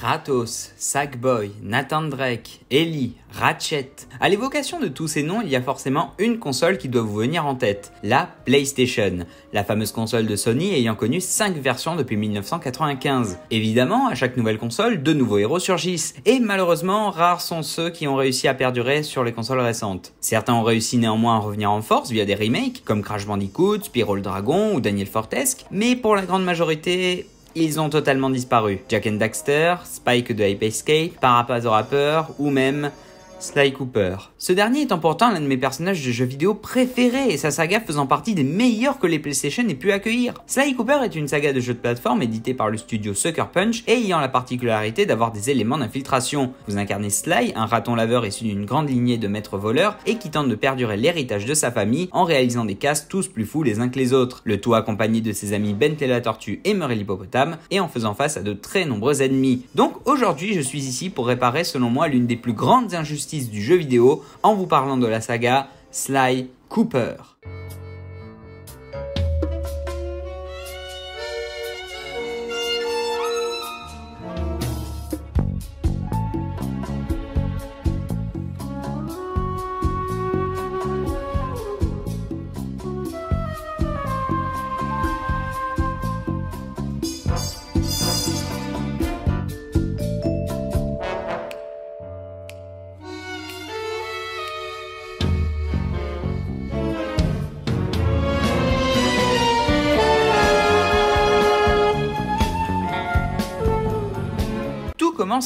Kratos, Sackboy, Nathan Drake, Ellie, Ratchet. À l'évocation de tous ces noms, il y a forcément une console qui doit vous venir en tête, la PlayStation, la fameuse console de Sony ayant connu 5 versions depuis 1995. Évidemment, à chaque nouvelle console, de nouveaux héros surgissent, et malheureusement, rares sont ceux qui ont réussi à perdurer sur les consoles récentes. Certains ont réussi néanmoins à revenir en force via des remakes, comme Crash Bandicoot, Spyro Dragon ou Daniel Fortesque, mais pour la grande majorité, ils ont totalement disparu. Jack and Daxter, Spike de Hype Escape, Parapaz au Rapper ou même Sly Cooper. Ce dernier étant pourtant l'un de mes personnages de jeux vidéo préférés et sa saga faisant partie des meilleurs que les PlayStation aient pu accueillir. Sly Cooper est une saga de jeux de plateforme éditée par le studio Sucker Punch et ayant la particularité d'avoir des éléments d'infiltration. Vous incarnez Sly, un raton laveur issu d'une grande lignée de maîtres voleurs et qui tente de perdurer l'héritage de sa famille en réalisant des castes tous plus fous les uns que les autres. Le tout accompagné de ses amis Bentley la tortue et Murray l'hippopotame et en faisant face à de très nombreux ennemis. Donc aujourd'hui je suis ici pour réparer selon moi l'une des plus grandes injustices du jeu vidéo en vous parlant de la saga Sly Cooper.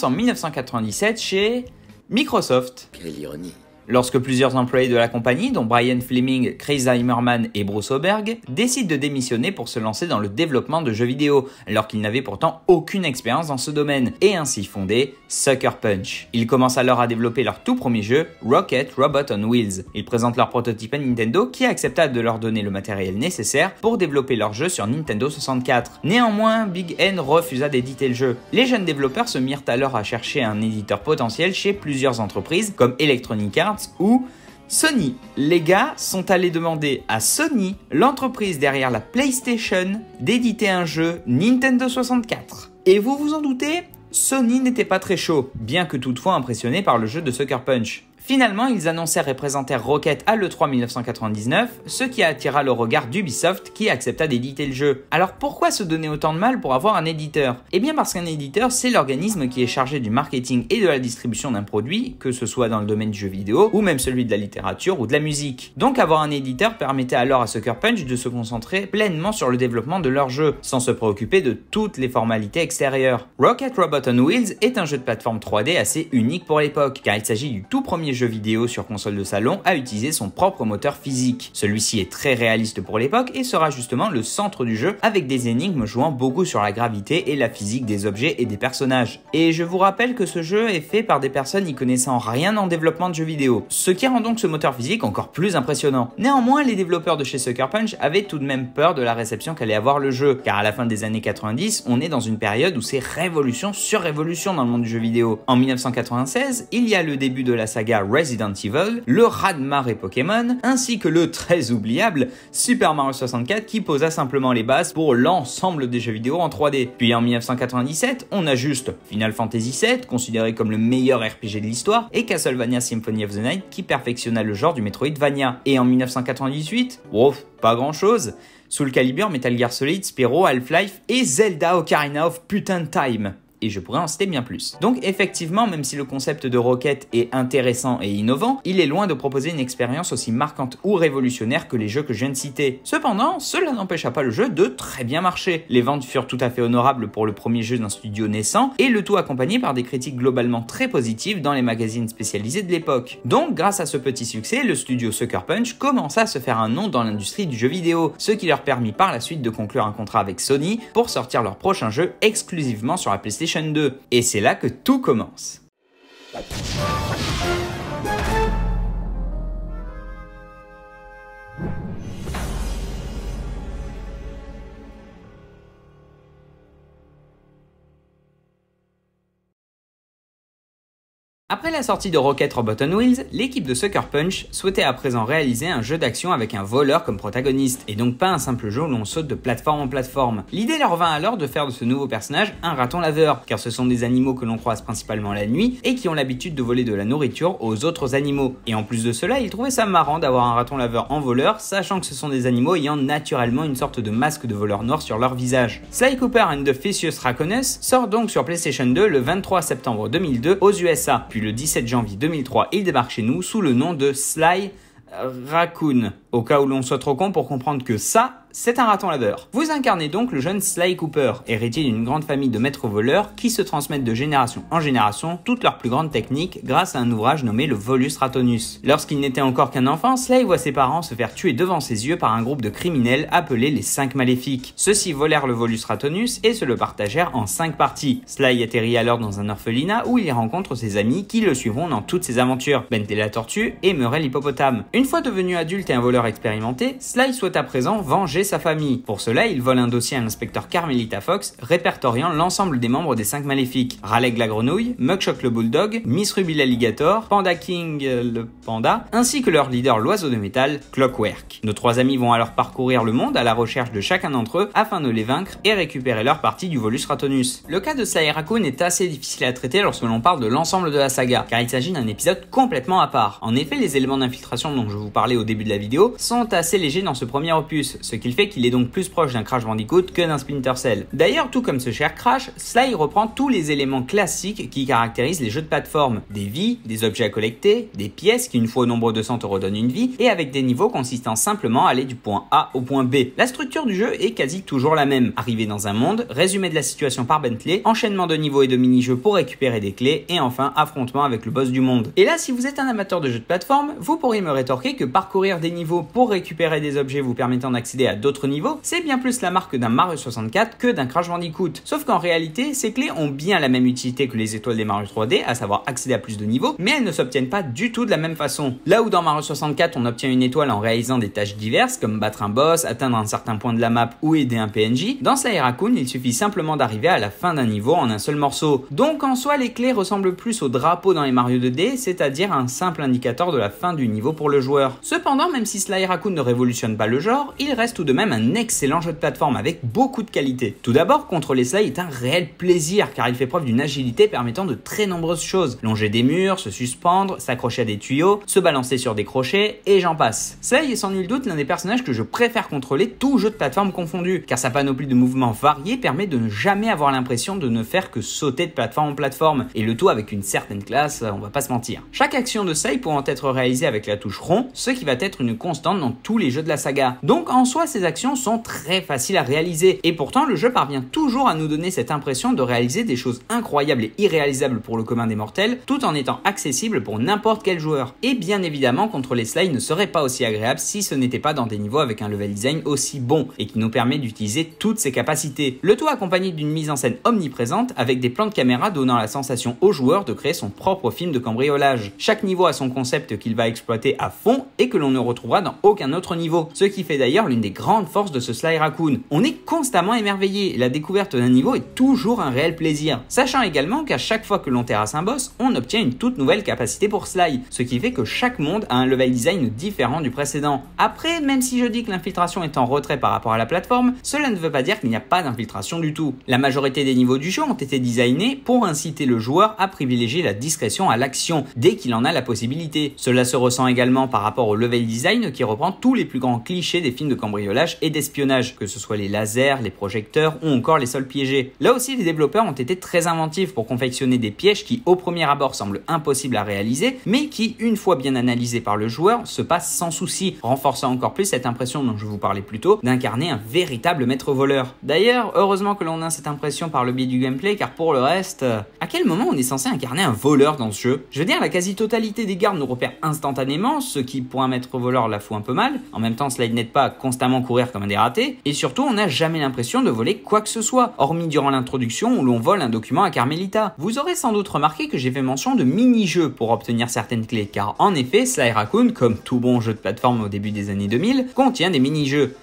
en 1997 chez Microsoft. Quelle ironie. Lorsque plusieurs employés de la compagnie, dont Brian Fleming, Chris Zimmerman et Bruce Oberg, décident de démissionner pour se lancer dans le développement de jeux vidéo, alors qu'ils n'avaient pourtant aucune expérience dans ce domaine, et ainsi fondé Sucker Punch. Ils commencent alors à développer leur tout premier jeu, Rocket Robot on Wheels. Ils présentent leur prototype à Nintendo qui accepta de leur donner le matériel nécessaire pour développer leur jeu sur Nintendo 64. Néanmoins, Big N refusa d'éditer le jeu. Les jeunes développeurs se mirent alors à chercher un éditeur potentiel chez plusieurs entreprises comme Electronic Arts ou Sony, les gars sont allés demander à Sony, l'entreprise derrière la PlayStation, d'éditer un jeu Nintendo 64. Et vous vous en doutez, Sony n'était pas très chaud, bien que toutefois impressionné par le jeu de Sucker Punch. Finalement, ils annoncèrent et présentèrent Rocket à l'E3 1999, ce qui attira le regard d'Ubisoft qui accepta d'éditer le jeu. Alors pourquoi se donner autant de mal pour avoir un éditeur Eh bien parce qu'un éditeur, c'est l'organisme qui est chargé du marketing et de la distribution d'un produit, que ce soit dans le domaine du jeu vidéo ou même celui de la littérature ou de la musique. Donc avoir un éditeur permettait alors à Sucker Punch de se concentrer pleinement sur le développement de leur jeu, sans se préoccuper de toutes les formalités extérieures. Rocket Robot on Wheels est un jeu de plateforme 3D assez unique pour l'époque, car il s'agit du tout premier jeux vidéo sur console de salon à utilisé son propre moteur physique. Celui-ci est très réaliste pour l'époque et sera justement le centre du jeu avec des énigmes jouant beaucoup sur la gravité et la physique des objets et des personnages. Et je vous rappelle que ce jeu est fait par des personnes n'y connaissant rien en développement de jeux vidéo, ce qui rend donc ce moteur physique encore plus impressionnant. Néanmoins, les développeurs de chez Sucker Punch avaient tout de même peur de la réception qu'allait avoir le jeu, car à la fin des années 90, on est dans une période où c'est révolution sur révolution dans le monde du jeu vidéo. En 1996, il y a le début de la saga Resident Evil, le Radmar et Pokémon, ainsi que le très oubliable Super Mario 64 qui posa simplement les bases pour l'ensemble des jeux vidéo en 3D. Puis en 1997, on a juste Final Fantasy VII, considéré comme le meilleur RPG de l'histoire, et Castlevania Symphony of the Night qui perfectionna le genre du Metroidvania. Et en 1998, wow, pas grand chose. Soul Calibur, Metal Gear Solid, Spyro, Half-Life et Zelda Ocarina of Putain Time et je pourrais en citer bien plus. Donc effectivement, même si le concept de Rocket est intéressant et innovant, il est loin de proposer une expérience aussi marquante ou révolutionnaire que les jeux que je viens de citer. Cependant, cela n'empêcha pas le jeu de très bien marcher. Les ventes furent tout à fait honorables pour le premier jeu d'un studio naissant, et le tout accompagné par des critiques globalement très positives dans les magazines spécialisés de l'époque. Donc grâce à ce petit succès, le studio Sucker Punch commença à se faire un nom dans l'industrie du jeu vidéo, ce qui leur permit par la suite de conclure un contrat avec Sony pour sortir leur prochain jeu exclusivement sur la PlayStation PlayStation 2. Et c'est là que tout commence. Après la sortie de Rocket Robot on Wheels, l'équipe de Sucker Punch souhaitait à présent réaliser un jeu d'action avec un voleur comme protagoniste, et donc pas un simple jeu où l'on saute de plateforme en plateforme. L'idée leur vint alors de faire de ce nouveau personnage un raton laveur, car ce sont des animaux que l'on croise principalement la nuit et qui ont l'habitude de voler de la nourriture aux autres animaux. Et en plus de cela, ils trouvaient ça marrant d'avoir un raton laveur en voleur, sachant que ce sont des animaux ayant naturellement une sorte de masque de voleur noir sur leur visage. Sly Cooper and the Ficious Raconess sort donc sur PlayStation 2 le 23 septembre 2002 aux USA puis le 17 janvier 2003, il débarque chez nous sous le nom de Sly Raccoon. Au cas où l'on soit trop con pour comprendre que ça, c'est un raton laveur. Vous incarnez donc le jeune Sly Cooper, héritier d'une grande famille de maîtres voleurs qui se transmettent de génération en génération toutes leurs plus grandes techniques grâce à un ouvrage nommé le Volus Ratonus. Lorsqu'il n'était encore qu'un enfant, Sly voit ses parents se faire tuer devant ses yeux par un groupe de criminels appelés les 5 maléfiques. Ceux-ci volèrent le Volus Ratonus et se le partagèrent en 5 parties. Sly atterrit alors dans un orphelinat où il y rencontre ses amis qui le suivront dans toutes ses aventures, Bentley la tortue et Murray l'hippopotame. Une fois devenu adulte et un voleur expérimenté, Sly souhaite à présent venger sa famille. Pour cela, il vole un dossier à l'inspecteur Carmelita Fox répertoriant l'ensemble des membres des 5 maléfiques. Raleigh la grenouille, Mugshot le bulldog, Miss Ruby l'alligator, Panda King euh, le panda, ainsi que leur leader l'oiseau de métal, Clockwork. Nos trois amis vont alors parcourir le monde à la recherche de chacun d'entre eux afin de les vaincre et récupérer leur partie du Volus Ratonus. Le cas de Sairakun est assez difficile à traiter lorsque l'on parle de l'ensemble de la saga, car il s'agit d'un épisode complètement à part. En effet, les éléments d'infiltration dont je vous parlais au début de la vidéo sont assez légers dans ce premier opus, ce qu'il fait qu'il est donc plus proche d'un Crash Bandicoot que d'un Splinter Cell. D'ailleurs, tout comme ce cher Crash, Sly reprend tous les éléments classiques qui caractérisent les jeux de plateforme. Des vies, des objets à collecter, des pièces qui une fois au nombre de 100 te redonnent une vie, et avec des niveaux consistant simplement à aller du point A au point B. La structure du jeu est quasi toujours la même. Arriver dans un monde, résumé de la situation par Bentley, enchaînement de niveaux et de mini-jeux pour récupérer des clés, et enfin affrontement avec le boss du monde. Et là, si vous êtes un amateur de jeux de plateforme, vous pourriez me rétorquer que parcourir des niveaux pour récupérer des objets vous permettant d'accéder à d'autres niveaux, c'est bien plus la marque d'un Mario 64 que d'un Crash Bandicoot. Sauf qu'en réalité, ces clés ont bien la même utilité que les étoiles des Mario 3D, à savoir accéder à plus de niveaux, mais elles ne s'obtiennent pas du tout de la même façon. Là où dans Mario 64 on obtient une étoile en réalisant des tâches diverses comme battre un boss, atteindre un certain point de la map ou aider un PNJ, dans Sly Raccoon il suffit simplement d'arriver à la fin d'un niveau en un seul morceau. Donc en soi les clés ressemblent plus au drapeau dans les Mario 2D, c'est-à-dire un simple indicateur de la fin du niveau pour le joueur. Cependant, même si Sly Raccoon ne révolutionne pas le genre, il reste tout de même un excellent jeu de plateforme avec beaucoup de qualité. Tout d'abord, Contrôler Saï est un réel plaisir car il fait preuve d'une agilité permettant de très nombreuses choses. Longer des murs, se suspendre, s'accrocher à des tuyaux, se balancer sur des crochets et j'en passe. Saï est sans nul doute l'un des personnages que je préfère contrôler tout jeu de plateforme confondu car sa panoplie de mouvements variés permet de ne jamais avoir l'impression de ne faire que sauter de plateforme en plateforme et le tout avec une certaine classe, on va pas se mentir. Chaque action de Saï pourra être réalisée avec la touche rond, ce qui va être une constante dans tous les jeux de la saga. Donc en soi, ces actions sont très faciles à réaliser. Et pourtant, le jeu parvient toujours à nous donner cette impression de réaliser des choses incroyables et irréalisables pour le commun des mortels, tout en étant accessible pour n'importe quel joueur. Et bien évidemment, contrôler cela, ne serait pas aussi agréable si ce n'était pas dans des niveaux avec un level design aussi bon et qui nous permet d'utiliser toutes ses capacités. Le tout accompagné d'une mise en scène omniprésente avec des plans de caméra donnant la sensation au joueur de créer son propre film de cambriolage. Chaque niveau a son concept qu'il va exploiter à fond et que l'on ne retrouvera dans aucun autre niveau, ce qui fait d'ailleurs l'une des grandes force de ce Sly Raccoon. On est constamment émerveillé la découverte d'un niveau est toujours un réel plaisir. Sachant également qu'à chaque fois que l'on terrasse un boss, on obtient une toute nouvelle capacité pour Sly, ce qui fait que chaque monde a un level design différent du précédent. Après, même si je dis que l'infiltration est en retrait par rapport à la plateforme, cela ne veut pas dire qu'il n'y a pas d'infiltration du tout. La majorité des niveaux du jeu ont été designés pour inciter le joueur à privilégier la discrétion à l'action dès qu'il en a la possibilité. Cela se ressent également par rapport au level design qui reprend tous les plus grands clichés des films de cambriolage et d'espionnage, que ce soit les lasers, les projecteurs ou encore les sols piégés. Là aussi, les développeurs ont été très inventifs pour confectionner des pièges qui, au premier abord, semblent impossibles à réaliser, mais qui, une fois bien analysés par le joueur, se passent sans souci, renforçant encore plus cette impression dont je vous parlais plus tôt, d'incarner un véritable maître voleur. D'ailleurs, heureusement que l'on a cette impression par le biais du gameplay, car pour le reste, euh, à quel moment on est censé incarner un voleur dans ce jeu Je veux dire, la quasi-totalité des gardes nous repèrent instantanément, ce qui, pour un maître voleur, la fout un peu mal. En même temps, cela n'est pas constamment courir comme un dératé, et surtout on n'a jamais l'impression de voler quoi que ce soit, hormis durant l'introduction où l'on vole un document à Carmelita. Vous aurez sans doute remarqué que j'ai fait mention de mini-jeux pour obtenir certaines clés, car en effet, Sly Raccoon, comme tout bon jeu de plateforme au début des années 2000, contient des mini-jeux.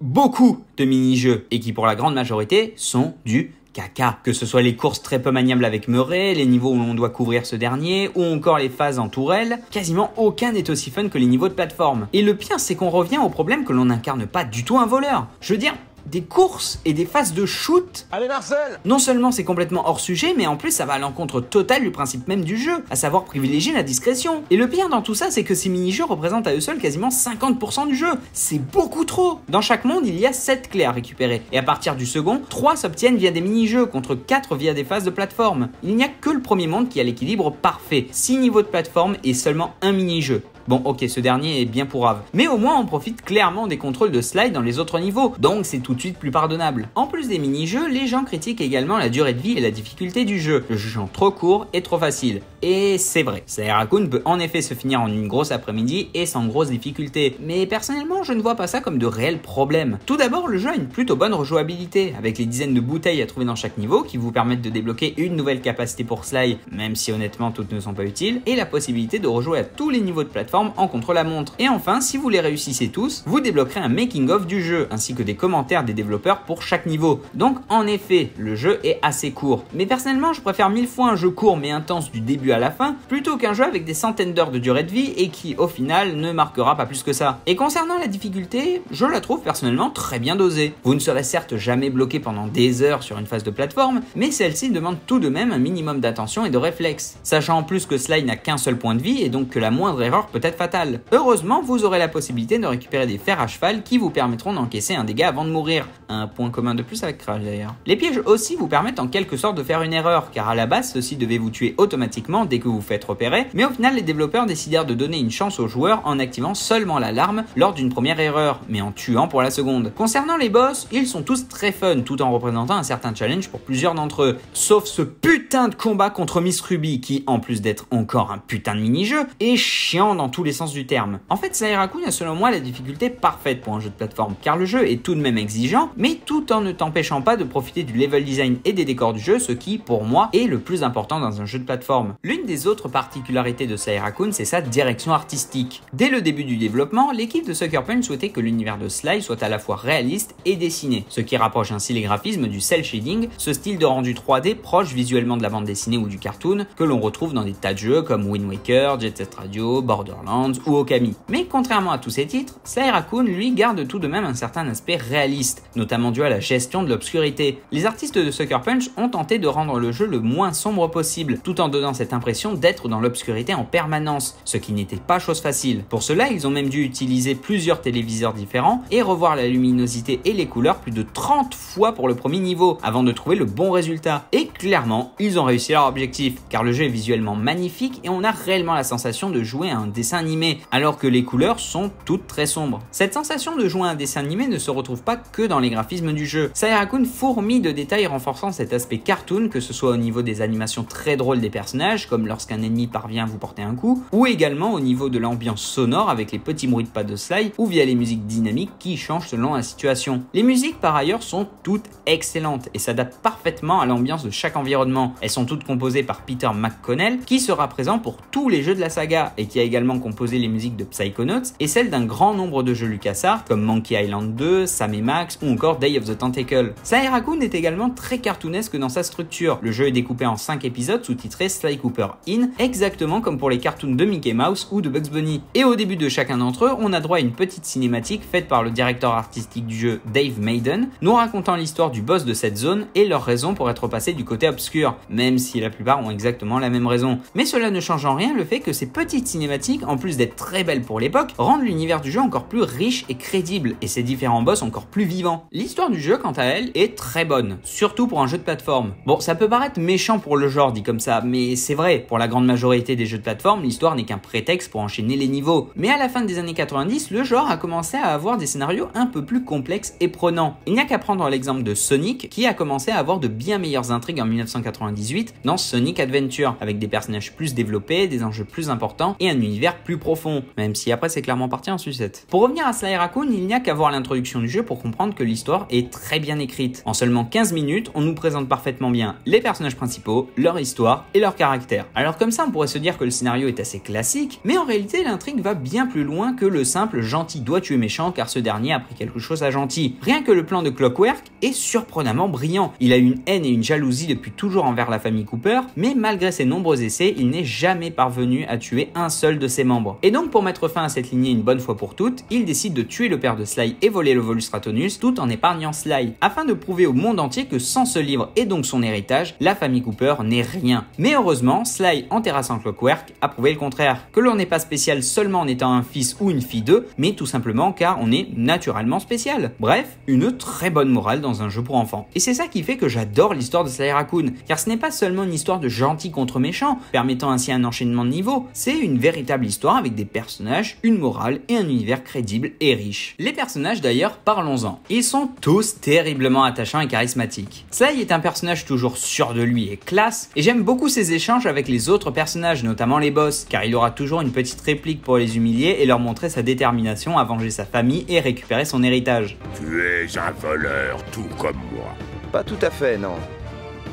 Beaucoup de mini-jeux, et qui pour la grande majorité sont du caca. Que ce soit les courses très peu maniables avec Murray, les niveaux où l'on doit couvrir ce dernier, ou encore les phases en tourelle, quasiment aucun n'est aussi fun que les niveaux de plateforme. Et le pire, c'est qu'on revient au problème que l'on n'incarne pas du tout un voleur. Je veux dire, des courses et des phases de shoot. Allez Marcel Non seulement c'est complètement hors sujet, mais en plus ça va à l'encontre totale du principe même du jeu, à savoir privilégier la discrétion. Et le pire dans tout ça, c'est que ces mini-jeux représentent à eux seuls quasiment 50% du jeu. C'est beaucoup trop Dans chaque monde, il y a 7 clés à récupérer, et à partir du second, 3 s'obtiennent via des mini-jeux, contre 4 via des phases de plateforme. Il n'y a que le premier monde qui a l'équilibre parfait, 6 niveaux de plateforme et seulement un mini-jeu. Bon, ok, ce dernier est bien pour pourrave. Mais au moins, on profite clairement des contrôles de Sly dans les autres niveaux, donc c'est tout de suite plus pardonnable. En plus des mini-jeux, les gens critiquent également la durée de vie et la difficulté du jeu, le jugeant trop court et trop facile. Et c'est vrai, Saerakun peut en effet se finir en une grosse après-midi et sans grosses difficultés. mais personnellement, je ne vois pas ça comme de réels problèmes. Tout d'abord, le jeu a une plutôt bonne rejouabilité, avec les dizaines de bouteilles à trouver dans chaque niveau qui vous permettent de débloquer une nouvelle capacité pour Sly, même si honnêtement toutes ne sont pas utiles, et la possibilité de rejouer à tous les niveaux de plateforme en contre-la-montre. Et enfin, si vous les réussissez tous, vous débloquerez un making-of du jeu, ainsi que des commentaires des développeurs pour chaque niveau. Donc en effet, le jeu est assez court. Mais personnellement, je préfère mille fois un jeu court mais intense du début à la fin, plutôt qu'un jeu avec des centaines d'heures de durée de vie et qui, au final, ne marquera pas plus que ça. Et concernant la difficulté, je la trouve personnellement très bien dosée. Vous ne serez certes jamais bloqué pendant des heures sur une phase de plateforme, mais celle-ci demande tout de même un minimum d'attention et de réflexe. Sachant en plus que Sly n'a qu'un seul point de vie et donc que la moindre erreur peut être fatale. Heureusement, vous aurez la possibilité de récupérer des fers à cheval qui vous permettront d'encaisser un dégât avant de mourir. Un point commun de plus avec Crash d'ailleurs. Les pièges aussi vous permettent en quelque sorte de faire une erreur, car à la base, ceux-ci devaient vous tuer automatiquement dès que vous vous faites repérer, mais au final, les développeurs décidèrent de donner une chance aux joueurs en activant seulement l'alarme lors d'une première erreur, mais en tuant pour la seconde. Concernant les boss, ils sont tous très fun, tout en représentant un certain challenge pour plusieurs d'entre eux, sauf ce putain de combat contre Miss Ruby, qui, en plus d'être encore un putain de mini-jeu, est chiant dans tous les sens du terme. En fait, Sairakun a selon moi la difficulté parfaite pour un jeu de plateforme, car le jeu est tout de même exigeant, mais tout en ne t'empêchant pas de profiter du level design et des décors du jeu, ce qui, pour moi, est le plus important dans un jeu de plateforme. L'une des autres particularités de Sairakun, c'est sa direction artistique. Dès le début du développement, l'équipe de Sucker Punch souhaitait que l'univers de Sly soit à la fois réaliste et dessiné, ce qui rapproche ainsi les graphismes du cell shading, ce style de rendu 3D proche visuellement de la bande dessinée ou du cartoon que l'on retrouve dans des tas de jeux comme Wind Waker, Jet Set Radio, Border Borderlands ou Okami. Mais contrairement à tous ces titres, Saira-kun lui garde tout de même un certain aspect réaliste, notamment dû à la gestion de l'obscurité. Les artistes de Sucker Punch ont tenté de rendre le jeu le moins sombre possible, tout en donnant cette impression d'être dans l'obscurité en permanence, ce qui n'était pas chose facile. Pour cela, ils ont même dû utiliser plusieurs téléviseurs différents et revoir la luminosité et les couleurs plus de 30 fois pour le premier niveau, avant de trouver le bon résultat. Et clairement, ils ont réussi leur objectif, car le jeu est visuellement magnifique et on a réellement la sensation de jouer à un dessin animé, alors que les couleurs sont toutes très sombres. Cette sensation de jouer à un dessin animé ne se retrouve pas que dans les graphismes du jeu. Sayakun fourmille de détails renforçant cet aspect cartoon, que ce soit au niveau des animations très drôles des personnages, comme lorsqu'un ennemi parvient à vous porter un coup, ou également au niveau de l'ambiance sonore avec les petits bruits de pas de Sly, ou via les musiques dynamiques qui changent selon la situation. Les musiques par ailleurs sont toutes excellentes et s'adaptent parfaitement à l'ambiance de chaque environnement. Elles sont toutes composées par Peter McConnell qui sera présent pour tous les jeux de la saga et qui a également composer les musiques de Psychonauts et celles d'un grand nombre de jeux LucasArts comme Monkey Island 2, Sam et Max ou encore Day of the Tentacle. Sai Raccoon est également très cartoonesque dans sa structure. Le jeu est découpé en 5 épisodes sous-titrés Sly Cooper In, exactement comme pour les cartoons de Mickey Mouse ou de Bugs Bunny. Et au début de chacun d'entre eux, on a droit à une petite cinématique faite par le directeur artistique du jeu Dave Maiden, nous racontant l'histoire du boss de cette zone et leurs raisons pour être passés du côté obscur, même si la plupart ont exactement la même raison. Mais cela ne change en rien le fait que ces petites cinématiques en plus d'être très belle pour l'époque, rendent l'univers du jeu encore plus riche et crédible, et ses différents boss encore plus vivants. L'histoire du jeu, quant à elle, est très bonne, surtout pour un jeu de plateforme. Bon, ça peut paraître méchant pour le genre dit comme ça, mais c'est vrai, pour la grande majorité des jeux de plateforme, l'histoire n'est qu'un prétexte pour enchaîner les niveaux. Mais à la fin des années 90, le genre a commencé à avoir des scénarios un peu plus complexes et prenants. Il n'y a qu'à prendre l'exemple de Sonic, qui a commencé à avoir de bien meilleures intrigues en 1998 dans Sonic Adventure, avec des personnages plus développés, des enjeux plus importants et un univers plus profond, même si après c'est clairement parti en sucette. Pour revenir à Sly Raccoon, il n'y a qu'à voir l'introduction du jeu pour comprendre que l'histoire est très bien écrite. En seulement 15 minutes, on nous présente parfaitement bien les personnages principaux, leur histoire et leur caractère. Alors comme ça, on pourrait se dire que le scénario est assez classique, mais en réalité l'intrigue va bien plus loin que le simple gentil doit tuer méchant car ce dernier a pris quelque chose à gentil. Rien que le plan de Clockwork est surprenamment brillant. Il a une haine et une jalousie depuis toujours envers la famille Cooper, mais malgré ses nombreux essais, il n'est jamais parvenu à tuer un seul de ses et donc pour mettre fin à cette lignée une bonne fois pour toutes, il décide de tuer le père de Sly et voler le Ratonus tout en épargnant Sly, afin de prouver au monde entier que sans ce livre et donc son héritage, la famille Cooper n'est rien. Mais heureusement, Sly en terrassant Clockwork a prouvé le contraire, que l'on n'est pas spécial seulement en étant un fils ou une fille d'eux, mais tout simplement car on est naturellement spécial. Bref, une très bonne morale dans un jeu pour enfants. Et c'est ça qui fait que j'adore l'histoire de Sly Raccoon, car ce n'est pas seulement une histoire de gentil contre méchant, permettant ainsi un enchaînement de niveaux, c'est une véritable histoire avec des personnages, une morale et un univers crédible et riche. Les personnages d'ailleurs, parlons-en. Ils sont tous terriblement attachants et charismatiques. Sly est un personnage toujours sûr de lui et classe, et j'aime beaucoup ses échanges avec les autres personnages, notamment les boss, car il aura toujours une petite réplique pour les humilier et leur montrer sa détermination à venger sa famille et récupérer son héritage. Tu es un voleur, tout comme moi. Pas tout à fait, non.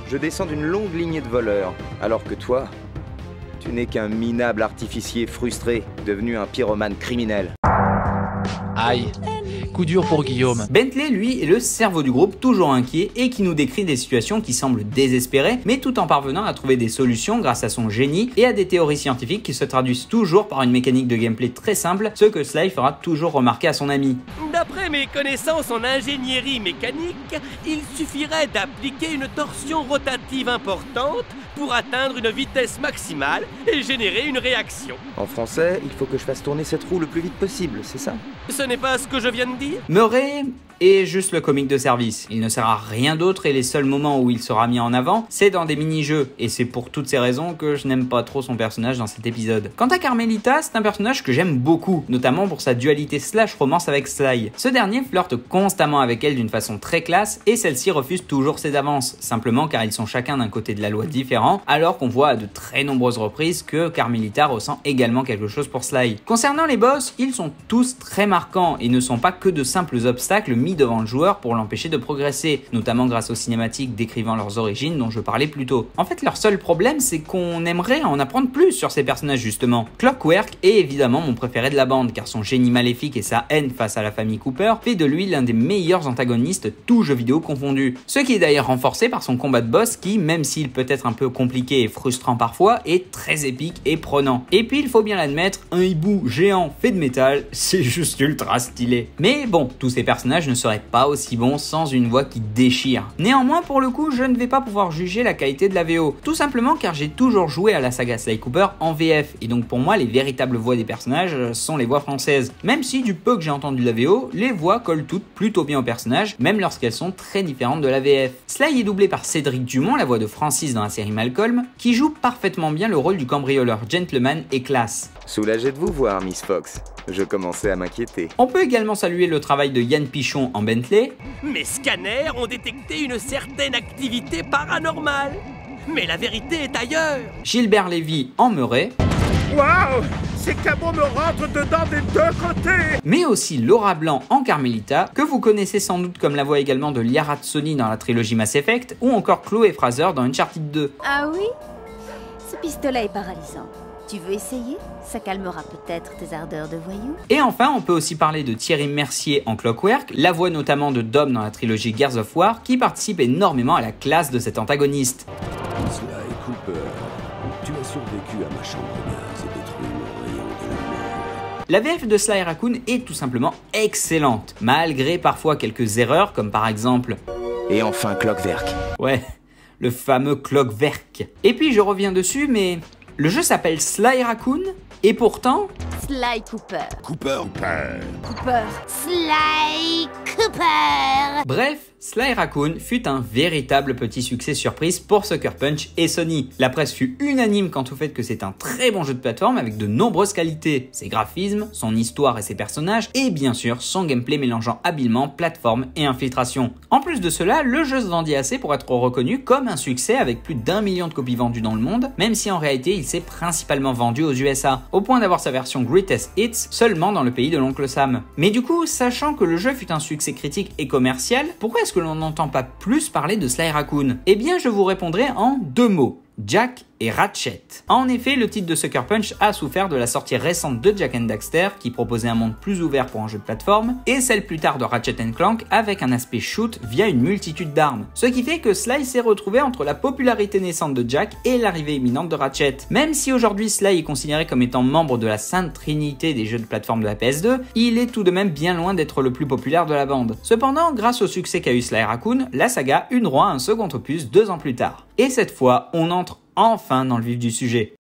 Je descends d'une longue lignée de voleurs, alors que toi, tu n'es qu'un minable artificier frustré, devenu un pyromane criminel. Aïe Coup dur pour Guillaume. Bentley, lui, est le cerveau du groupe, toujours inquiet et qui nous décrit des situations qui semblent désespérées, mais tout en parvenant à trouver des solutions grâce à son génie et à des théories scientifiques qui se traduisent toujours par une mécanique de gameplay très simple, ce que Sly fera toujours remarquer à son ami. D'après mes connaissances en ingénierie mécanique, il suffirait d'appliquer une torsion rotative importante pour atteindre une vitesse maximale et générer une réaction. En français, il faut que je fasse tourner cette roue le plus vite possible, c'est ça Ce n'est pas ce que je viens de dire Murray est juste le comique de service. Il ne sert à rien d'autre et les seuls moments où il sera mis en avant, c'est dans des mini-jeux. Et c'est pour toutes ces raisons que je n'aime pas trop son personnage dans cet épisode. Quant à Carmelita, c'est un personnage que j'aime beaucoup, notamment pour sa dualité slash romance avec Sly. Ce dernier flirte constamment avec elle d'une façon très classe et celle-ci refuse toujours ses avances, simplement car ils sont chacun d'un côté de la loi différent alors qu'on voit à de très nombreuses reprises que Carmelita ressent également quelque chose pour Sly. Concernant les boss, ils sont tous très marquants et ne sont pas que de simples obstacles mis devant le joueur pour l'empêcher de progresser, notamment grâce aux cinématiques décrivant leurs origines dont je parlais plus tôt. En fait, leur seul problème, c'est qu'on aimerait en apprendre plus sur ces personnages justement. Clockwork est évidemment mon préféré de la bande, car son génie maléfique et sa haine face à la famille Cooper fait de lui l'un des meilleurs antagonistes tout jeux vidéo confondu. Ce qui est d'ailleurs renforcé par son combat de boss qui, même s'il peut être un peu compliqué et frustrant parfois et très épique et prenant. Et puis il faut bien l'admettre, un hibou géant fait de métal, c'est juste ultra stylé. Mais bon, tous ces personnages ne seraient pas aussi bons sans une voix qui déchire. Néanmoins pour le coup, je ne vais pas pouvoir juger la qualité de la VO, tout simplement car j'ai toujours joué à la saga Sly Cooper en VF et donc pour moi les véritables voix des personnages sont les voix françaises. Même si du peu que j'ai entendu de la VO, les voix collent toutes plutôt bien aux personnages, même lorsqu'elles sont très différentes de la VF. Sly est doublé par Cédric Dumont, la voix de Francis dans la série qui joue parfaitement bien le rôle du cambrioleur gentleman et classe. Soulagé de vous voir, Miss Fox. Je commençais à m'inquiéter. On peut également saluer le travail de Yann Pichon en Bentley. Mes scanners ont détecté une certaine activité paranormale. Mais la vérité est ailleurs. Gilbert Lévy en Murray. Waouh Ces cabots me rentrent dedans des deux côtés Mais aussi Laura Blanc en Carmelita, que vous connaissez sans doute comme la voix également de Liara T'Soni dans la trilogie Mass Effect, ou encore Chloé Fraser dans Uncharted 2. Ah oui Ce pistolet est paralysant. Tu veux essayer Ça calmera peut-être tes ardeurs de voyou. Et enfin, on peut aussi parler de Thierry Mercier en Clockwork, la voix notamment de Dom dans la trilogie Gears of War, qui participe énormément à la classe de cet antagoniste. Cooper, tu as survécu à ma chambre la VF de Sly Raccoon est tout simplement excellente, malgré parfois quelques erreurs, comme par exemple... Et enfin Clockwerk. Ouais, le fameux Clockwerk. Et puis je reviens dessus, mais le jeu s'appelle Sly Raccoon et pourtant. Sly Cooper. Cooper. Cooper. Cooper. Sly Cooper. Bref, Sly Raccoon fut un véritable petit succès surprise pour Sucker Punch et Sony. La presse fut unanime quant au fait que c'est un très bon jeu de plateforme avec de nombreuses qualités, ses graphismes, son histoire et ses personnages, et bien sûr son gameplay mélangeant habilement plateforme et infiltration. En plus de cela, le jeu se vendit assez pour être reconnu comme un succès avec plus d'un million de copies vendues dans le monde, même si en réalité il s'est principalement vendu aux USA, au point d'avoir sa version Greatest Hits seulement dans le pays de l'oncle Sam. Mais du coup, sachant que le jeu fut un succès critique et commercial, pourquoi est-ce que l'on n'entend pas plus parler de Sly Raccoon Eh bien, je vous répondrai en deux mots. Jack et Ratchet. En effet, le titre de Sucker Punch a souffert de la sortie récente de Jack and Daxter qui proposait un monde plus ouvert pour un jeu de plateforme et celle plus tard de Ratchet Clank avec un aspect shoot via une multitude d'armes. Ce qui fait que Sly s'est retrouvé entre la popularité naissante de Jack et l'arrivée imminente de Ratchet. Même si aujourd'hui Sly est considéré comme étant membre de la sainte trinité des jeux de plateforme de la PS2, il est tout de même bien loin d'être le plus populaire de la bande. Cependant, grâce au succès qu'a eu Sly Raccoon, la saga eut droit à un second opus deux ans plus tard. Et cette fois, on entre enfin dans le vif du sujet.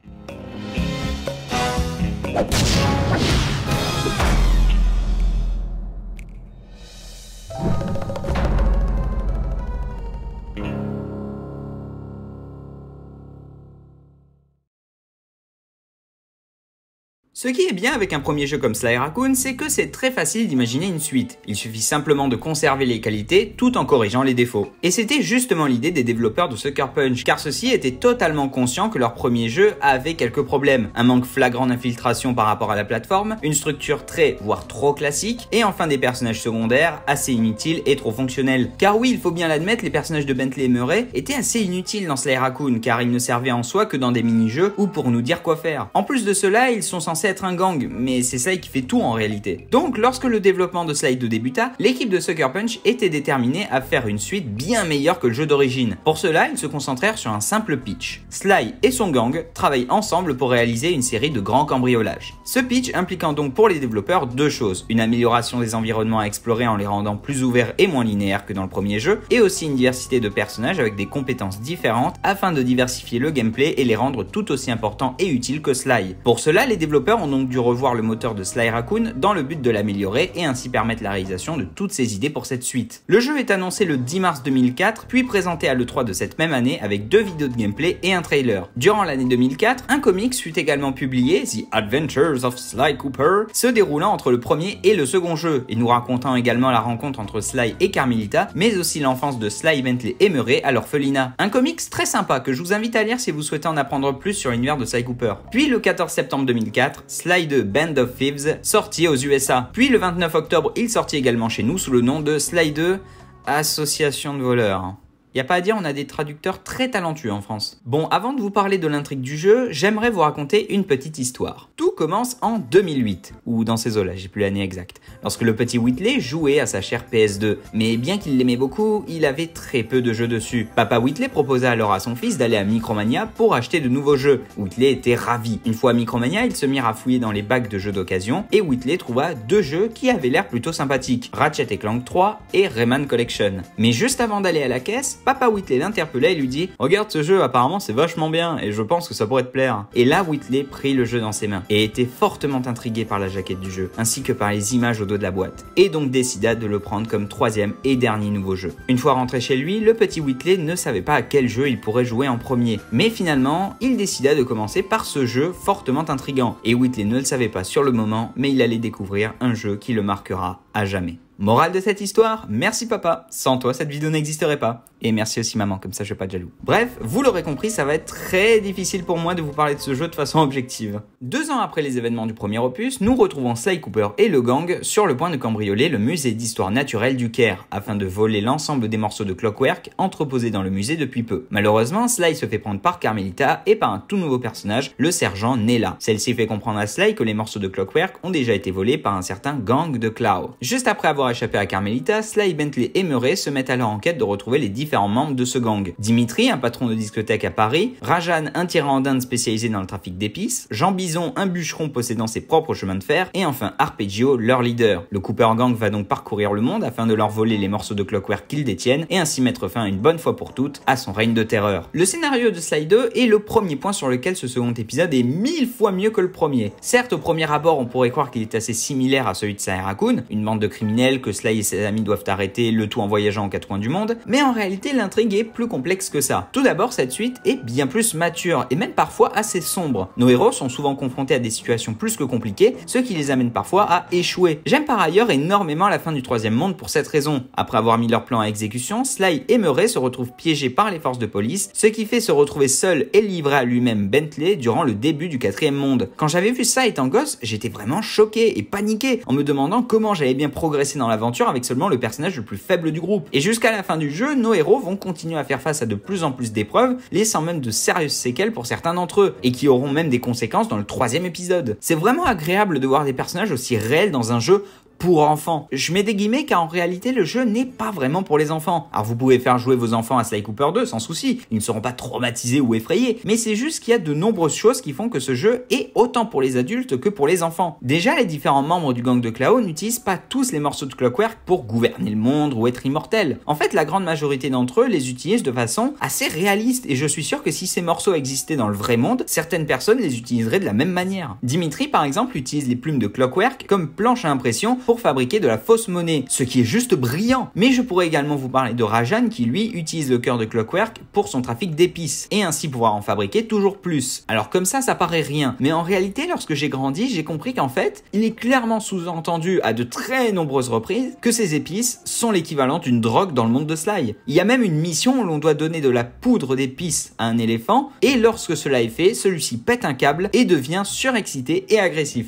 Ce qui est bien avec un premier jeu comme Sly Raccoon, c'est que c'est très facile d'imaginer une suite. Il suffit simplement de conserver les qualités tout en corrigeant les défauts. Et c'était justement l'idée des développeurs de Sucker Punch, car ceux-ci étaient totalement conscients que leur premier jeu avait quelques problèmes. Un manque flagrant d'infiltration par rapport à la plateforme, une structure très, voire trop classique, et enfin des personnages secondaires assez inutiles et trop fonctionnels. Car oui, il faut bien l'admettre, les personnages de Bentley et Murray étaient assez inutiles dans Sly Raccoon, car ils ne servaient en soi que dans des mini-jeux ou pour nous dire quoi faire. En plus de cela, ils sont censés être un gang, mais c'est Sly qui fait tout en réalité. Donc lorsque le développement de Sly 2 débuta, l'équipe de Sucker Punch était déterminée à faire une suite bien meilleure que le jeu d'origine. Pour cela, ils se concentrèrent sur un simple pitch. Sly et son gang travaillent ensemble pour réaliser une série de grands cambriolages. Ce pitch impliquant donc pour les développeurs deux choses, une amélioration des environnements à explorer en les rendant plus ouverts et moins linéaires que dans le premier jeu, et aussi une diversité de personnages avec des compétences différentes afin de diversifier le gameplay et les rendre tout aussi importants et utiles que Sly. Pour cela, les développeurs ont donc dû revoir le moteur de Sly Raccoon dans le but de l'améliorer et ainsi permettre la réalisation de toutes ses idées pour cette suite. Le jeu est annoncé le 10 mars 2004, puis présenté à l'E3 de cette même année avec deux vidéos de gameplay et un trailer. Durant l'année 2004, un comics fut également publié, The Adventures of Sly Cooper, se déroulant entre le premier et le second jeu, et nous racontant également la rencontre entre Sly et Carmelita, mais aussi l'enfance de Sly Bentley et Murray à l'orphelinat. Un comics très sympa que je vous invite à lire si vous souhaitez en apprendre plus sur l'univers de Sly Cooper. Puis le 14 septembre 2004, Slide Band of Thieves, sorti aux USA. Puis le 29 octobre, il sortit également chez nous sous le nom de Slide 2 Association de voleurs. Y a pas à dire, on a des traducteurs très talentueux en France. Bon, avant de vous parler de l'intrigue du jeu, j'aimerais vous raconter une petite histoire. Tout commence en 2008, ou dans ces eaux-là, j'ai plus l'année exacte, lorsque le petit Whitley jouait à sa chère PS2. Mais bien qu'il l'aimait beaucoup, il avait très peu de jeux dessus. Papa Whitley proposa alors à son fils d'aller à Micromania pour acheter de nouveaux jeux. Whitley était ravi. Une fois à Micromania, ils se mirent à fouiller dans les bacs de jeux d'occasion et Whitley trouva deux jeux qui avaient l'air plutôt sympathiques, Ratchet Clank 3 et Rayman Collection. Mais juste avant d'aller à la caisse, Papa Whitley l'interpella et lui dit Regarde ce jeu, apparemment c'est vachement bien et je pense que ça pourrait te plaire. Et là, Whitley prit le jeu dans ses mains et était fortement intrigué par la jaquette du jeu ainsi que par les images au dos de la boîte et donc décida de le prendre comme troisième et dernier nouveau jeu. Une fois rentré chez lui, le petit Whitley ne savait pas à quel jeu il pourrait jouer en premier, mais finalement, il décida de commencer par ce jeu fortement intrigant et Whitley ne le savait pas sur le moment, mais il allait découvrir un jeu qui le marquera à jamais. Morale de cette histoire, merci papa. Sans toi, cette vidéo n'existerait pas. Et merci aussi maman, comme ça je vais pas jaloux. Bref, vous l'aurez compris, ça va être très difficile pour moi de vous parler de ce jeu de façon objective. Deux ans après les événements du premier opus, nous retrouvons Sly Cooper et le gang sur le point de cambrioler le musée d'histoire naturelle du Caire, afin de voler l'ensemble des morceaux de Clockwork entreposés dans le musée depuis peu. Malheureusement, Sly se fait prendre par Carmelita et par un tout nouveau personnage, le sergent Nella. Celle-ci fait comprendre à Sly que les morceaux de Clockwork ont déjà été volés par un certain gang de Clow. Juste après avoir échappé à Carmelita, Sly, Bentley et Murray se mettent alors en quête de retrouver les différents membres de ce gang. Dimitri, un patron de discothèque à Paris, Rajan, un tyran d'Inde spécialisé dans le trafic d'épices, Jean Bison, un bûcheron possédant ses propres chemins de fer, et enfin Arpeggio, leur leader. Le Cooper Gang va donc parcourir le monde afin de leur voler les morceaux de clockwork qu'ils détiennent et ainsi mettre fin une bonne fois pour toutes à son règne de terreur. Le scénario de Sly 2 est le premier point sur lequel ce second épisode est mille fois mieux que le premier. Certes, au premier abord, on pourrait croire qu'il est assez similaire à celui de Sahara Kun, une bande de criminels que Sly et ses amis doivent arrêter le tout en voyageant aux quatre coins du monde, mais en réalité l'intrigue est plus complexe que ça. Tout d'abord, cette suite est bien plus mature et même parfois assez sombre. Nos héros sont souvent confrontés à des situations plus que compliquées, ce qui les amène parfois à échouer. J'aime par ailleurs énormément la fin du troisième monde pour cette raison. Après avoir mis leur plan à exécution, Sly et Murray se retrouvent piégés par les forces de police, ce qui fait se retrouver seul et livré à lui-même Bentley durant le début du quatrième monde. Quand j'avais vu ça étant gosse, j'étais vraiment choqué et paniqué en me demandant comment j'allais bien progresser dans l'aventure avec seulement le personnage le plus faible du groupe. Et jusqu'à la fin du jeu, nos héros vont continuer à faire face à de plus en plus d'épreuves, laissant même de sérieuses séquelles pour certains d'entre eux, et qui auront même des conséquences dans le troisième épisode. C'est vraiment agréable de voir des personnages aussi réels dans un jeu pour enfants. Je mets des guillemets car en réalité le jeu n'est pas vraiment pour les enfants. Alors vous pouvez faire jouer vos enfants à Sly Cooper 2 sans souci, ils ne seront pas traumatisés ou effrayés, mais c'est juste qu'il y a de nombreuses choses qui font que ce jeu est autant pour les adultes que pour les enfants. Déjà les différents membres du gang de Clown n'utilisent pas tous les morceaux de Clockwork pour gouverner le monde ou être immortels. En fait la grande majorité d'entre eux les utilisent de façon assez réaliste et je suis sûr que si ces morceaux existaient dans le vrai monde, certaines personnes les utiliseraient de la même manière. Dimitri par exemple utilise les plumes de Clockwork comme planche à impression pour fabriquer de la fausse monnaie, ce qui est juste brillant. Mais je pourrais également vous parler de Rajan qui lui utilise le cœur de Clockwork pour son trafic d'épices et ainsi pouvoir en fabriquer toujours plus. Alors comme ça, ça paraît rien, mais en réalité, lorsque j'ai grandi, j'ai compris qu'en fait, il est clairement sous-entendu à de très nombreuses reprises que ces épices sont l'équivalent d'une drogue dans le monde de Sly. Il y a même une mission où l'on doit donner de la poudre d'épices à un éléphant et lorsque cela est fait, celui-ci pète un câble et devient surexcité et agressif.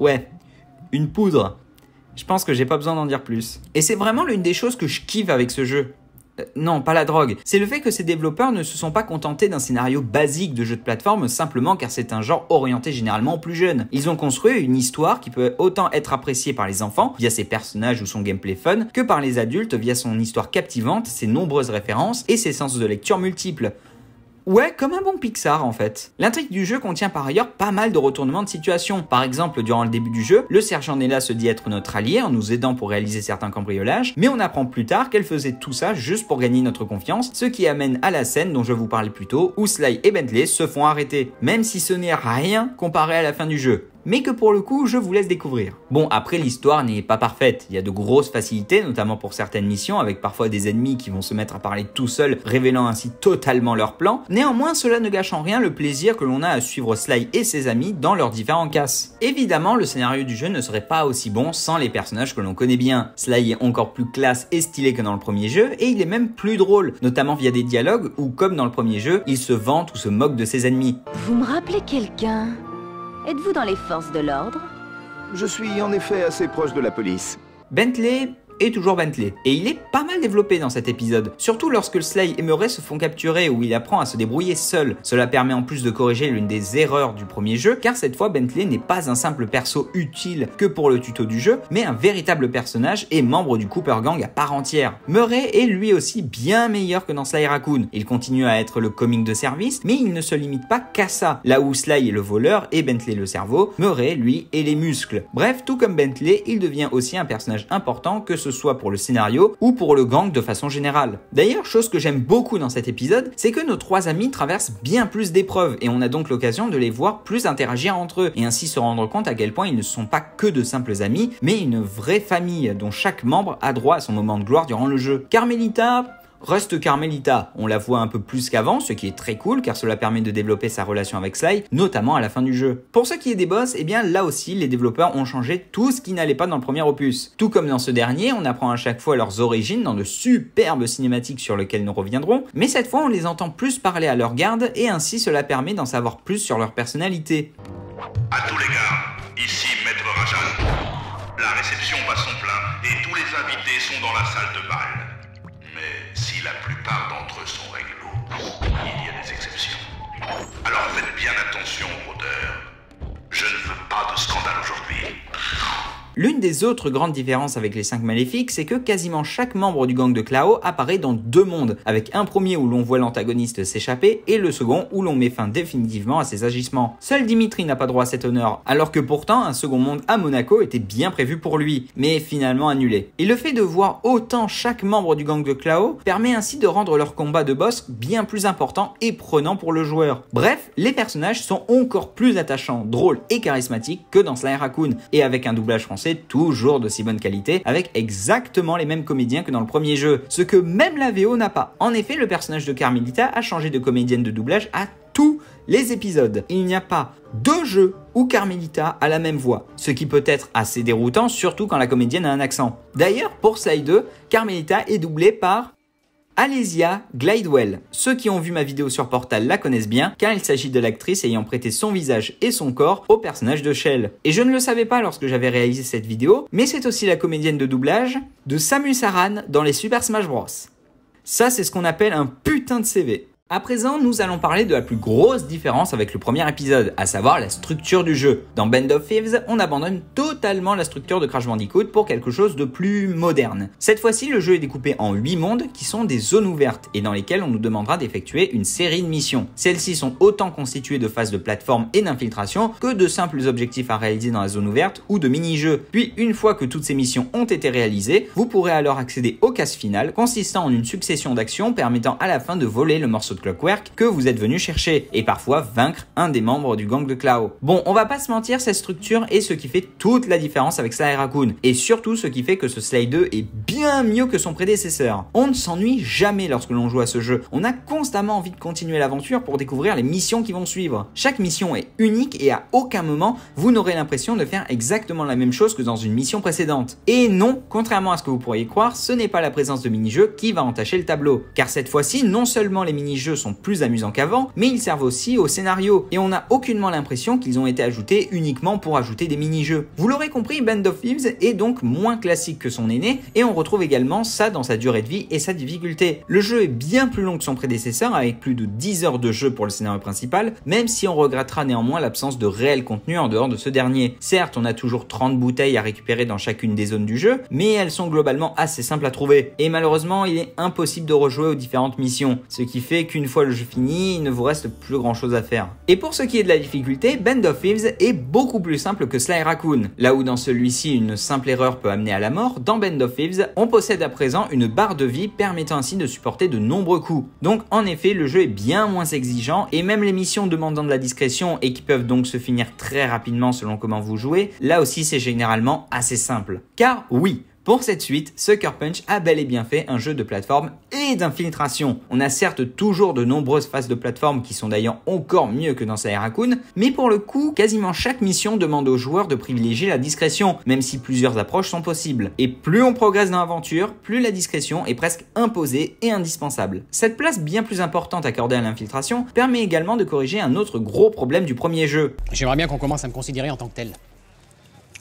Ouais, une poudre. Je pense que j'ai pas besoin d'en dire plus. Et c'est vraiment l'une des choses que je kiffe avec ce jeu. Euh, non, pas la drogue. C'est le fait que ces développeurs ne se sont pas contentés d'un scénario basique de jeu de plateforme simplement car c'est un genre orienté généralement plus jeune. Ils ont construit une histoire qui peut autant être appréciée par les enfants via ses personnages ou son gameplay fun que par les adultes via son histoire captivante, ses nombreuses références et ses sens de lecture multiples. Ouais, comme un bon Pixar en fait. L'intrigue du jeu contient par ailleurs pas mal de retournements de situation. Par exemple, durant le début du jeu, le sergent Nella se dit être notre allié en nous aidant pour réaliser certains cambriolages, mais on apprend plus tard qu'elle faisait tout ça juste pour gagner notre confiance, ce qui amène à la scène dont je vous parlais plus tôt, où Sly et Bentley se font arrêter, même si ce n'est rien comparé à la fin du jeu mais que pour le coup je vous laisse découvrir. Bon après l'histoire n'est pas parfaite, il y a de grosses facilités notamment pour certaines missions avec parfois des ennemis qui vont se mettre à parler tout seuls révélant ainsi totalement leur plan. Néanmoins cela ne gâche en rien le plaisir que l'on a à suivre Sly et ses amis dans leurs différents casses. Évidemment le scénario du jeu ne serait pas aussi bon sans les personnages que l'on connaît bien. Sly est encore plus classe et stylé que dans le premier jeu et il est même plus drôle, notamment via des dialogues où comme dans le premier jeu il se vante ou se moque de ses ennemis. Vous me rappelez quelqu'un Êtes-vous dans les forces de l'ordre Je suis en effet assez proche de la police. Bentley et toujours Bentley. Et il est pas mal développé dans cet épisode, surtout lorsque Sly et Murray se font capturer où il apprend à se débrouiller seul. Cela permet en plus de corriger l'une des erreurs du premier jeu, car cette fois Bentley n'est pas un simple perso utile que pour le tuto du jeu, mais un véritable personnage et membre du Cooper Gang à part entière. Murray est lui aussi bien meilleur que dans Sly Raccoon. Il continue à être le comic de service, mais il ne se limite pas qu'à ça. Là où Sly est le voleur et Bentley le cerveau, Murray, lui, est les muscles. Bref, tout comme Bentley, il devient aussi un personnage important que ce soit pour le scénario ou pour le gang de façon générale. D'ailleurs, chose que j'aime beaucoup dans cet épisode, c'est que nos trois amis traversent bien plus d'épreuves et on a donc l'occasion de les voir plus interagir entre eux et ainsi se rendre compte à quel point ils ne sont pas que de simples amis, mais une vraie famille dont chaque membre a droit à son moment de gloire durant le jeu. Carmelita, Rust Carmelita, on la voit un peu plus qu'avant, ce qui est très cool car cela permet de développer sa relation avec Sly, notamment à la fin du jeu. Pour ce qui est des boss, eh bien là aussi les développeurs ont changé tout ce qui n'allait pas dans le premier opus. Tout comme dans ce dernier, on apprend à chaque fois leurs origines dans de superbes cinématiques sur lesquelles nous reviendrons, mais cette fois on les entend plus parler à leur garde et ainsi cela permet d'en savoir plus sur leur personnalité. À tous les gars, ici Maître Rajan. La réception bat son plein et tous les invités sont dans la salle de bal. Mais si la plupart d'entre eux sont réglo, il y a des exceptions. Alors faites bien attention, rôdeur. Je ne veux L'une des autres grandes différences avec les 5 maléfiques, c'est que quasiment chaque membre du gang de Klao apparaît dans deux mondes, avec un premier où l'on voit l'antagoniste s'échapper et le second où l'on met fin définitivement à ses agissements. Seul Dimitri n'a pas droit à cet honneur, alors que pourtant un second monde à Monaco était bien prévu pour lui, mais finalement annulé. Et le fait de voir autant chaque membre du gang de Klao permet ainsi de rendre leur combat de boss bien plus important et prenant pour le joueur. Bref, les personnages sont encore plus attachants, drôles et charismatiques que dans Sly Raccoon, et avec un doublage français c'est toujours si bonne qualité, avec exactement les mêmes comédiens que dans le premier jeu. Ce que même la VO n'a pas. En effet, le personnage de Carmelita a changé de comédienne de doublage à tous les épisodes. Il n'y a pas deux jeux où Carmelita a la même voix, ce qui peut être assez déroutant, surtout quand la comédienne a un accent. D'ailleurs, pour Side 2, Carmelita est doublée par Alésia Glidewell. Ceux qui ont vu ma vidéo sur Portal la connaissent bien, car il s'agit de l'actrice ayant prêté son visage et son corps au personnage de Shell. Et je ne le savais pas lorsque j'avais réalisé cette vidéo, mais c'est aussi la comédienne de doublage de Samus Aran dans les Super Smash Bros. Ça, c'est ce qu'on appelle un putain de CV. À présent, nous allons parler de la plus grosse différence avec le premier épisode, à savoir la structure du jeu. Dans Band of Thieves, on abandonne totalement la structure de Crash Bandicoot pour quelque chose de plus moderne. Cette fois-ci, le jeu est découpé en 8 mondes qui sont des zones ouvertes et dans lesquelles on nous demandera d'effectuer une série de missions. Celles-ci sont autant constituées de phases de plateforme et d'infiltration que de simples objectifs à réaliser dans la zone ouverte ou de mini-jeux. Puis, une fois que toutes ces missions ont été réalisées, vous pourrez alors accéder au casse final consistant en une succession d'actions permettant à la fin de voler le morceau de Clockwork que vous êtes venu chercher et parfois vaincre un des membres du gang de Klao. Bon, on va pas se mentir, cette structure est ce qui fait toute la différence avec Sly Raccoon et surtout ce qui fait que ce Sly 2 est bien mieux que son prédécesseur. On ne s'ennuie jamais lorsque l'on joue à ce jeu. On a constamment envie de continuer l'aventure pour découvrir les missions qui vont suivre. Chaque mission est unique et à aucun moment vous n'aurez l'impression de faire exactement la même chose que dans une mission précédente. Et non, contrairement à ce que vous pourriez croire, ce n'est pas la présence de mini-jeux qui va entacher le tableau. Car cette fois-ci, non seulement les mini-jeux sont plus amusants qu'avant, mais ils servent aussi au scénario, et on n'a aucunement l'impression qu'ils ont été ajoutés uniquement pour ajouter des mini-jeux. Vous l'aurez compris, Band of Thieves est donc moins classique que son aîné, et on retrouve également ça dans sa durée de vie et sa difficulté. Le jeu est bien plus long que son prédécesseur, avec plus de 10 heures de jeu pour le scénario principal, même si on regrettera néanmoins l'absence de réel contenu en dehors de ce dernier. Certes, on a toujours 30 bouteilles à récupérer dans chacune des zones du jeu, mais elles sont globalement assez simples à trouver, et malheureusement, il est impossible de rejouer aux différentes missions, ce qui fait qu'une une fois le jeu fini, il ne vous reste plus grand chose à faire. Et pour ce qui est de la difficulté, Band of Thieves est beaucoup plus simple que Sly Raccoon. Là où dans celui-ci une simple erreur peut amener à la mort, dans Band of Thieves, on possède à présent une barre de vie permettant ainsi de supporter de nombreux coups. Donc en effet, le jeu est bien moins exigeant et même les missions demandant de la discrétion et qui peuvent donc se finir très rapidement selon comment vous jouez, là aussi c'est généralement assez simple. Car oui, pour cette suite, Sucker Punch a bel et bien fait un jeu de plateforme et d'infiltration. On a certes toujours de nombreuses phases de plateforme qui sont d'ailleurs encore mieux que dans sa mais pour le coup, quasiment chaque mission demande aux joueurs de privilégier la discrétion, même si plusieurs approches sont possibles. Et plus on progresse dans l'aventure, plus la discrétion est presque imposée et indispensable. Cette place bien plus importante accordée à l'infiltration permet également de corriger un autre gros problème du premier jeu. J'aimerais bien qu'on commence à me considérer en tant que tel.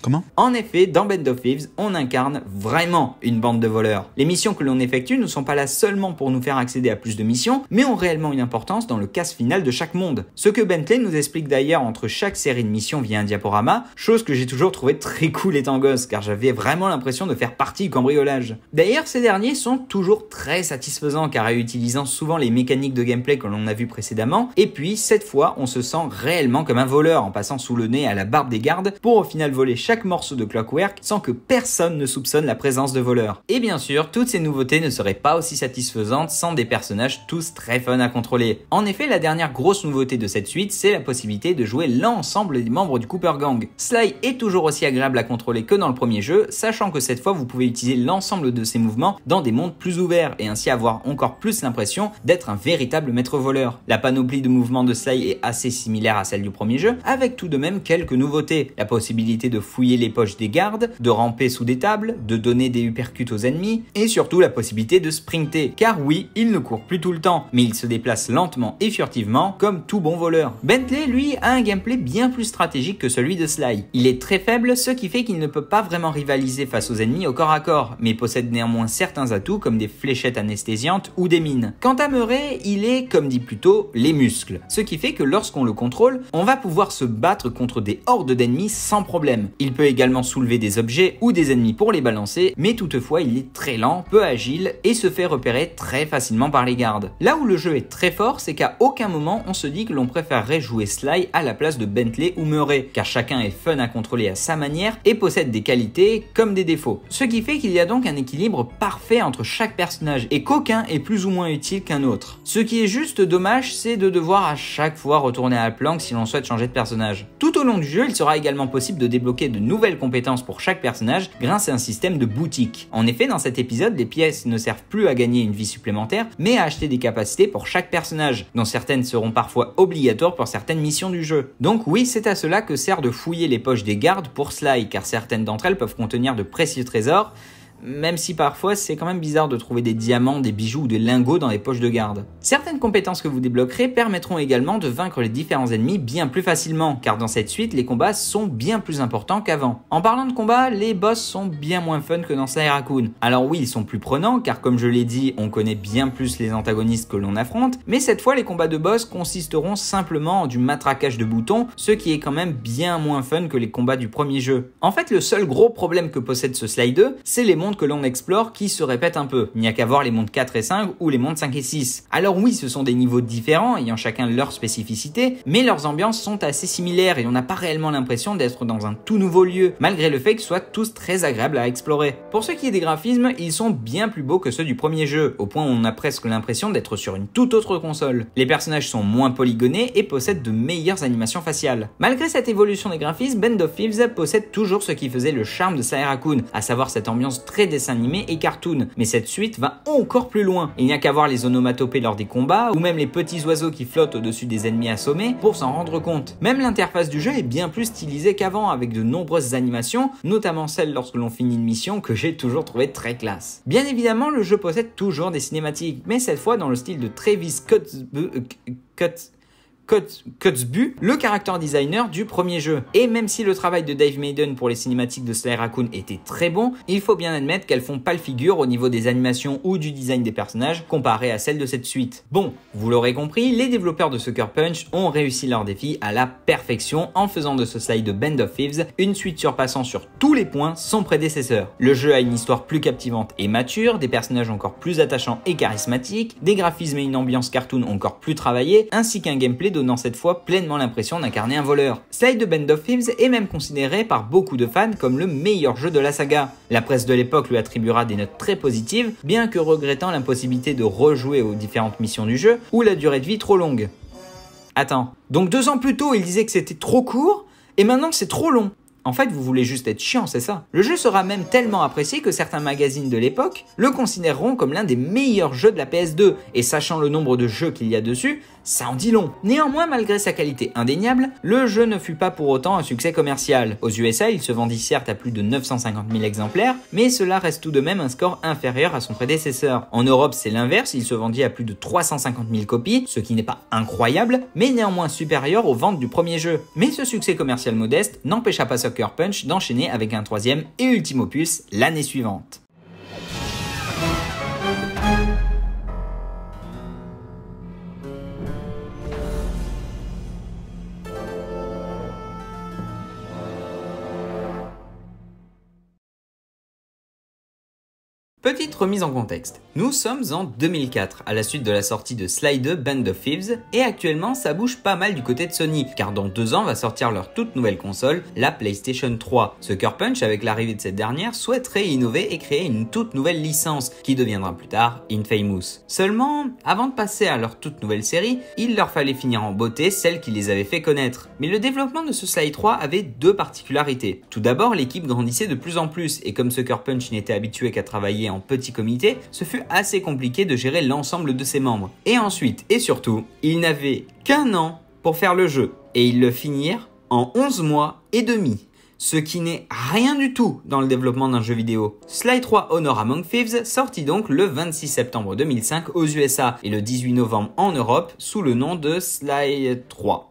Comment En effet, dans Band of Thieves, on incarne vraiment une bande de voleurs. Les missions que l'on effectue ne sont pas là seulement pour nous faire accéder à plus de missions, mais ont réellement une importance dans le casse final de chaque monde. Ce que Bentley nous explique d'ailleurs entre chaque série de missions via un diaporama, chose que j'ai toujours trouvé très cool étant gosse, car j'avais vraiment l'impression de faire partie du cambriolage. D'ailleurs, ces derniers sont toujours très satisfaisants, car réutilisant souvent les mécaniques de gameplay que l'on a vu précédemment, et puis cette fois, on se sent réellement comme un voleur en passant sous le nez à la barbe des gardes pour au final voler chaque morceau de Clockwork sans que personne ne soupçonne la présence de voleurs. Et bien sûr, toutes ces nouveautés ne seraient pas aussi satisfaisantes sans des personnages tous très fun à contrôler. En effet, la dernière grosse nouveauté de cette suite, c'est la possibilité de jouer l'ensemble des membres du Cooper Gang. Sly est toujours aussi agréable à contrôler que dans le premier jeu, sachant que cette fois vous pouvez utiliser l'ensemble de ses mouvements dans des mondes plus ouverts et ainsi avoir encore plus l'impression d'être un véritable maître voleur. La panoplie de mouvements de Sly est assez similaire à celle du premier jeu, avec tout de même quelques nouveautés. La possibilité de fouiller les poches des gardes, de ramper sous des tables, de donner des uppercuts aux ennemis, et surtout la possibilité de sprinter, car oui, il ne court plus tout le temps, mais il se déplace lentement et furtivement comme tout bon voleur. Bentley, lui, a un gameplay bien plus stratégique que celui de Sly. Il est très faible, ce qui fait qu'il ne peut pas vraiment rivaliser face aux ennemis au corps à corps, mais possède néanmoins certains atouts comme des fléchettes anesthésiantes ou des mines. Quant à Murray, il est, comme dit plus tôt, les muscles, ce qui fait que lorsqu'on le contrôle, on va pouvoir se battre contre des hordes d'ennemis sans problème. Il il peut également soulever des objets ou des ennemis pour les balancer, mais toutefois il est très lent, peu agile et se fait repérer très facilement par les gardes. Là où le jeu est très fort, c'est qu'à aucun moment on se dit que l'on préférerait jouer Sly à la place de Bentley ou Murray, car chacun est fun à contrôler à sa manière et possède des qualités comme des défauts. Ce qui fait qu'il y a donc un équilibre parfait entre chaque personnage et qu'aucun est plus ou moins utile qu'un autre. Ce qui est juste dommage, c'est de devoir à chaque fois retourner à la planque si l'on souhaite changer de personnage. Tout au long du jeu, il sera également possible de débloquer de nouvelles compétences pour chaque personnage grâce à un système de boutique. En effet, dans cet épisode, les pièces ne servent plus à gagner une vie supplémentaire, mais à acheter des capacités pour chaque personnage, dont certaines seront parfois obligatoires pour certaines missions du jeu. Donc oui, c'est à cela que sert de fouiller les poches des gardes pour Sly, car certaines d'entre elles peuvent contenir de précieux trésors, même si parfois c'est quand même bizarre de trouver des diamants, des bijoux ou des lingots dans les poches de garde. Certaines compétences que vous débloquerez permettront également de vaincre les différents ennemis bien plus facilement, car dans cette suite, les combats sont bien plus importants qu'avant. En parlant de combats, les boss sont bien moins fun que dans Sly Raccoon. Alors oui, ils sont plus prenants, car comme je l'ai dit, on connaît bien plus les antagonistes que l'on affronte, mais cette fois, les combats de boss consisteront simplement en du matraquage de boutons, ce qui est quand même bien moins fun que les combats du premier jeu. En fait, le seul gros problème que possède ce Slide 2, c'est les montres que l'on explore qui se répète un peu. Il n'y a qu'à voir les mondes 4 et 5 ou les mondes 5 et 6. Alors oui, ce sont des niveaux différents, ayant chacun leur spécificité, mais leurs ambiances sont assez similaires et on n'a pas réellement l'impression d'être dans un tout nouveau lieu, malgré le fait qu'ils soient tous très agréables à explorer. Pour ce qui est des graphismes, ils sont bien plus beaux que ceux du premier jeu, au point où on a presque l'impression d'être sur une toute autre console. Les personnages sont moins polygonés et possèdent de meilleures animations faciales. Malgré cette évolution des graphismes, Bend of Thieves possède toujours ce qui faisait le charme de Kun, à savoir cette ambiance très dessin animé et cartoon. Mais cette suite va encore plus loin. Il n'y a qu'à voir les onomatopées lors des combats ou même les petits oiseaux qui flottent au-dessus des ennemis assommés pour s'en rendre compte. Même l'interface du jeu est bien plus stylisée qu'avant avec de nombreuses animations, notamment celle lorsque l'on finit une mission que j'ai toujours trouvé très classe. Bien évidemment, le jeu possède toujours des cinématiques, mais cette fois dans le style de Travis Scott... Euh, Kotzbu, le character designer du premier jeu. Et même si le travail de Dave Maiden pour les cinématiques de Sly Raccoon était très bon, il faut bien admettre qu'elles font pas le figure au niveau des animations ou du design des personnages comparé à celle de cette suite. Bon, vous l'aurez compris, les développeurs de Sucker Punch ont réussi leur défi à la perfection en faisant de ce Sly de Band of Thieves une suite surpassant sur tous les points son prédécesseur. Le jeu a une histoire plus captivante et mature, des personnages encore plus attachants et charismatiques, des graphismes et une ambiance cartoon encore plus travaillée, ainsi qu'un gameplay donnant cette fois pleinement l'impression d'incarner un voleur. Slide the Band of films est même considéré par beaucoup de fans comme le meilleur jeu de la saga. La presse de l'époque lui attribuera des notes très positives, bien que regrettant l'impossibilité de rejouer aux différentes missions du jeu ou la durée de vie trop longue. Attends, donc deux ans plus tôt il disait que c'était trop court et maintenant c'est trop long. En fait, vous voulez juste être chiant, c'est ça. Le jeu sera même tellement apprécié que certains magazines de l'époque le considéreront comme l'un des meilleurs jeux de la PS2, et sachant le nombre de jeux qu'il y a dessus, ça en dit long. Néanmoins, malgré sa qualité indéniable, le jeu ne fut pas pour autant un succès commercial. Aux USA, il se vendit certes à plus de 950 000 exemplaires, mais cela reste tout de même un score inférieur à son prédécesseur. En Europe, c'est l'inverse, il se vendit à plus de 350 000 copies, ce qui n'est pas incroyable, mais néanmoins supérieur aux ventes du premier jeu. Mais ce succès commercial modeste n'empêcha pas Soccer Punch d'enchaîner avec un troisième et ultime opus l'année suivante. Petite remise en contexte. Nous sommes en 2004, à la suite de la sortie de Sly 2 Band of Thieves, et actuellement ça bouge pas mal du côté de Sony, car dans deux ans va sortir leur toute nouvelle console, la PlayStation 3. Sucker Punch, avec l'arrivée de cette dernière, souhaiterait innover et créer une toute nouvelle licence, qui deviendra plus tard Infamous. Seulement, avant de passer à leur toute nouvelle série, il leur fallait finir en beauté celle qui les avait fait connaître. Mais le développement de ce Sly 3 avait deux particularités. Tout d'abord, l'équipe grandissait de plus en plus, et comme Sucker Punch n'était habitué qu'à travailler en petit comité, ce fut assez compliqué de gérer l'ensemble de ses membres. Et ensuite, et surtout, il n'avait qu'un an pour faire le jeu, et ils le finirent en 11 mois et demi ce qui n'est rien du tout dans le développement d'un jeu vidéo. Sly 3 Honor Among Thieves sortit donc le 26 septembre 2005 aux USA et le 18 novembre en Europe sous le nom de Sly 3.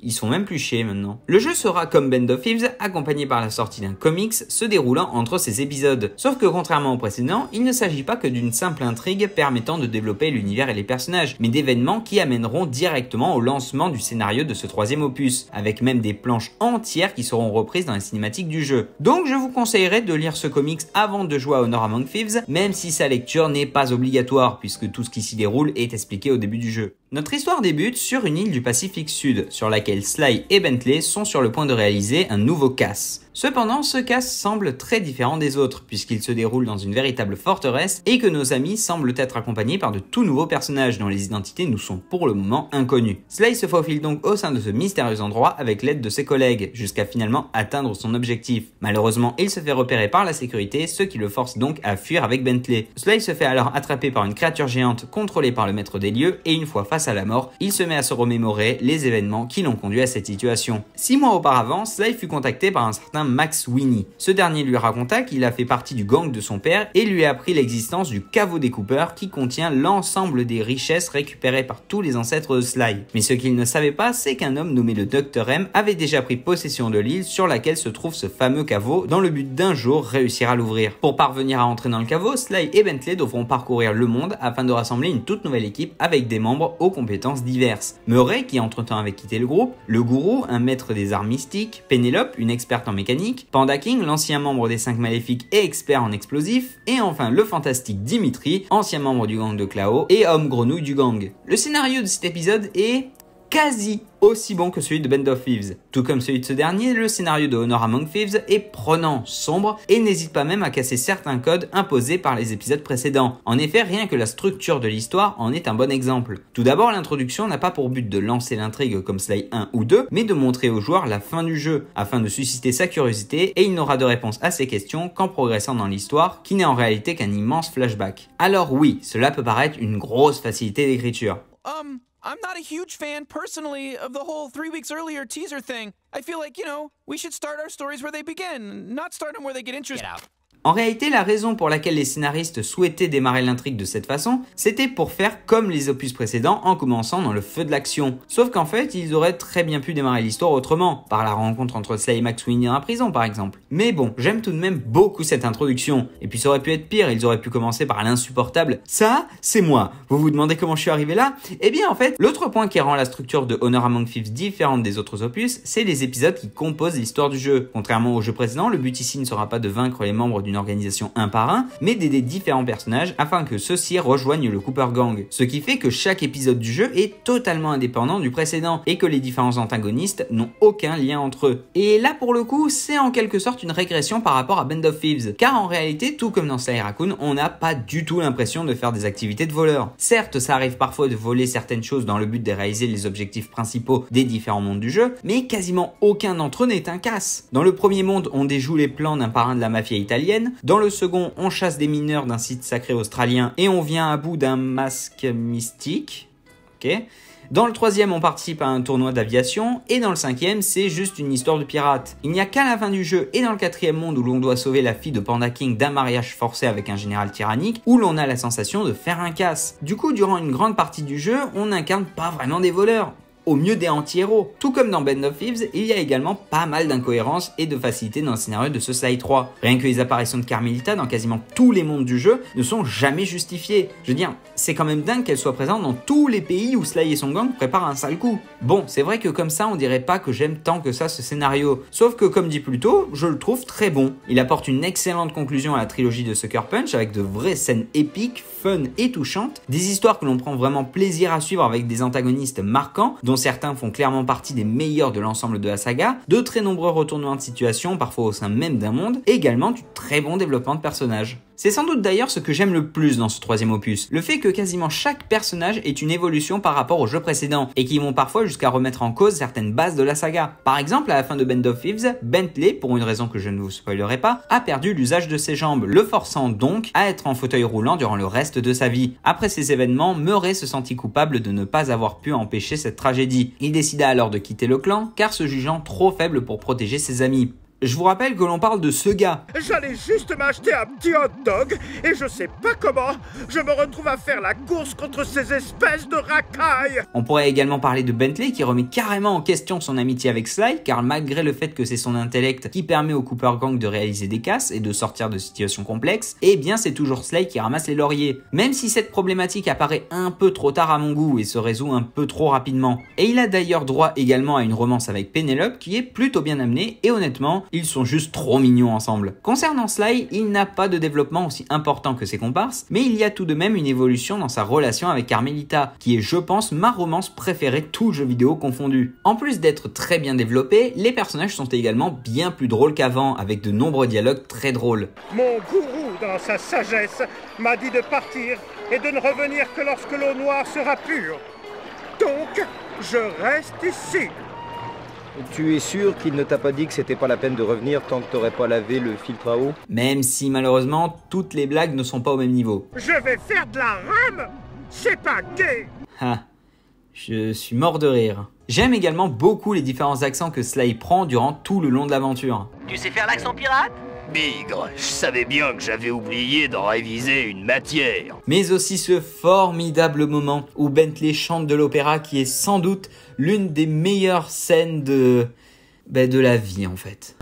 Ils sont même plus chers maintenant. Le jeu sera comme Band of Thieves, accompagné par la sortie d'un comics se déroulant entre ces épisodes. Sauf que contrairement au précédent, il ne s'agit pas que d'une simple intrigue permettant de développer l'univers et les personnages, mais d'événements qui amèneront directement au lancement du scénario de ce troisième opus, avec même des planches entières qui seront reprises dans les cinématiques du jeu. Donc je vous conseillerais de lire ce comics avant de jouer à Honor Among Thieves, même si sa lecture n'est pas obligatoire, puisque tout ce qui s'y déroule est expliqué au début du jeu. Notre histoire débute sur une île du Pacifique Sud, sur laquelle Sly et Bentley sont sur le point de réaliser un nouveau casse. Cependant, ce cas semble très différent des autres, puisqu'il se déroule dans une véritable forteresse et que nos amis semblent être accompagnés par de tout nouveaux personnages dont les identités nous sont pour le moment inconnues. Sly se faufile donc au sein de ce mystérieux endroit avec l'aide de ses collègues, jusqu'à finalement atteindre son objectif. Malheureusement, il se fait repérer par la sécurité, ce qui le force donc à fuir avec Bentley. Sly se fait alors attraper par une créature géante contrôlée par le maître des lieux et une fois face à la mort, il se met à se remémorer les événements qui l'ont conduit à cette situation. Six mois auparavant, Sly fut contacté par un certain Max Winnie. Ce dernier lui raconta qu'il a fait partie du gang de son père et lui a appris l'existence du caveau des coupeurs qui contient l'ensemble des richesses récupérées par tous les ancêtres de Sly. Mais ce qu'il ne savait pas, c'est qu'un homme nommé le Dr M avait déjà pris possession de l'île sur laquelle se trouve ce fameux caveau dans le but d'un jour réussir à l'ouvrir. Pour parvenir à entrer dans le caveau, Sly et Bentley devront parcourir le monde afin de rassembler une toute nouvelle équipe avec des membres aux compétences diverses. Murray, qui entre-temps avait quitté le groupe, le gourou, un maître des arts mystiques, Pénélope, une experte en mécanique, Panda King, l'ancien membre des 5 maléfiques et expert en explosifs, et enfin le fantastique Dimitri, ancien membre du gang de klao et homme grenouille du gang. Le scénario de cet épisode est quasi aussi bon que celui de Band of Thieves. Tout comme celui de ce dernier, le scénario de Honor Among Thieves est prenant, sombre et n'hésite pas même à casser certains codes imposés par les épisodes précédents. En effet, rien que la structure de l'histoire en est un bon exemple. Tout d'abord, l'introduction n'a pas pour but de lancer l'intrigue comme Sly 1 ou 2, mais de montrer au joueur la fin du jeu, afin de susciter sa curiosité et il n'aura de réponse à ses questions qu'en progressant dans l'histoire, qui n'est en réalité qu'un immense flashback. Alors oui, cela peut paraître une grosse facilité d'écriture. Um, I'm not a huge fan personally of the whole three weeks earlier teaser thing. I feel like, you know, we should start our stories where they begin, not start them where they get interested. Get out. En réalité, la raison pour laquelle les scénaristes souhaitaient démarrer l'intrigue de cette façon, c'était pour faire comme les opus précédents en commençant dans le feu de l'action. Sauf qu'en fait, ils auraient très bien pu démarrer l'histoire autrement, par la rencontre entre Sly et Max en la prison par exemple. Mais bon, j'aime tout de même beaucoup cette introduction. Et puis ça aurait pu être pire, ils auraient pu commencer par l'insupportable « Ça, c'est moi !» Vous vous demandez comment je suis arrivé là Eh bien en fait, l'autre point qui rend la structure de Honor Among Thieves différente des autres opus, c'est les épisodes qui composent l'histoire du jeu. Contrairement au jeu précédent, le but ici ne sera pas de vaincre les membres du organisation un par un, mais d'aider différents personnages afin que ceux-ci rejoignent le Cooper Gang. Ce qui fait que chaque épisode du jeu est totalement indépendant du précédent et que les différents antagonistes n'ont aucun lien entre eux. Et là pour le coup, c'est en quelque sorte une régression par rapport à Band of Thieves, car en réalité, tout comme dans Sly on n'a pas du tout l'impression de faire des activités de voleur. Certes, ça arrive parfois de voler certaines choses dans le but de réaliser les objectifs principaux des différents mondes du jeu, mais quasiment aucun d'entre eux n'est un casse. Dans le premier monde, on déjoue les plans d'un parrain de la mafia italienne, dans le second, on chasse des mineurs d'un site sacré australien et on vient à bout d'un masque mystique. Ok dans le troisième, on participe à un tournoi d'aviation, et dans le cinquième, c'est juste une histoire de pirate. Il n'y a qu'à la fin du jeu et dans le quatrième monde où l'on doit sauver la fille de Panda King d'un mariage forcé avec un général tyrannique, où l'on a la sensation de faire un casse. Du coup, durant une grande partie du jeu, on n'incarne pas vraiment des voleurs au mieux des anti-héros. Tout comme dans Band of Thieves, il y a également pas mal d'incohérences et de facilité dans le scénario de Society 3. Rien que les apparitions de Carmelita dans quasiment tous les mondes du jeu ne sont jamais justifiées. Je veux dire, c'est quand même dingue qu'elle soit présente dans tous les pays où Sly et son gang préparent un sale coup. Bon, c'est vrai que comme ça, on dirait pas que j'aime tant que ça ce scénario. Sauf que, comme dit plus tôt, je le trouve très bon. Il apporte une excellente conclusion à la trilogie de Sucker Punch avec de vraies scènes épiques, fun et touchantes, des histoires que l'on prend vraiment plaisir à suivre avec des antagonistes marquants, dont certains font clairement partie des meilleurs de l'ensemble de la saga, de très nombreux retournements de situation, parfois au sein même d'un monde, et également du très bon développement de personnages. C'est sans doute d'ailleurs ce que j'aime le plus dans ce troisième opus, le fait que quasiment chaque personnage est une évolution par rapport au jeu précédent, et qui vont parfois jusqu'à remettre en cause certaines bases de la saga. Par exemple, à la fin de Band of Thieves, Bentley, pour une raison que je ne vous spoilerai pas, a perdu l'usage de ses jambes, le forçant donc à être en fauteuil roulant durant le reste de sa vie. Après ces événements, Murray se sentit coupable de ne pas avoir pu empêcher cette tragédie. Il décida alors de quitter le clan, car se jugeant trop faible pour protéger ses amis. Je vous rappelle que l'on parle de ce gars. J'allais juste m'acheter un petit hot dog et je sais pas comment, je me retrouve à faire la course contre ces espèces de racailles. On pourrait également parler de Bentley qui remet carrément en question son amitié avec Sly car malgré le fait que c'est son intellect qui permet au Cooper Gang de réaliser des casses et de sortir de situations complexes, eh bien c'est toujours Sly qui ramasse les lauriers. Même si cette problématique apparaît un peu trop tard à mon goût et se résout un peu trop rapidement. Et il a d'ailleurs droit également à une romance avec Penelope qui est plutôt bien amenée et honnêtement ils sont juste trop mignons ensemble. Concernant Sly, il n'a pas de développement aussi important que ses comparses, mais il y a tout de même une évolution dans sa relation avec Carmelita, qui est je pense ma romance préférée tout jeu vidéo confondu. En plus d'être très bien développé, les personnages sont également bien plus drôles qu'avant, avec de nombreux dialogues très drôles. Mon gourou, dans sa sagesse, m'a dit de partir et de ne revenir que lorsque l'eau noire sera pure. Donc, je reste ici. Tu es sûr qu'il ne t'a pas dit que c'était pas la peine de revenir tant que t'aurais pas lavé le filtre à eau Même si malheureusement, toutes les blagues ne sont pas au même niveau. Je vais faire de la rame C'est pas gay Ah, je suis mort de rire. J'aime également beaucoup les différents accents que Sly prend durant tout le long de l'aventure. Tu sais faire l'accent pirate Bigre, je savais bien que j'avais oublié d'en réviser une matière. Mais aussi ce formidable moment où Bentley chante de l'opéra qui est sans doute l'une des meilleures scènes de... Ben, de la vie en fait.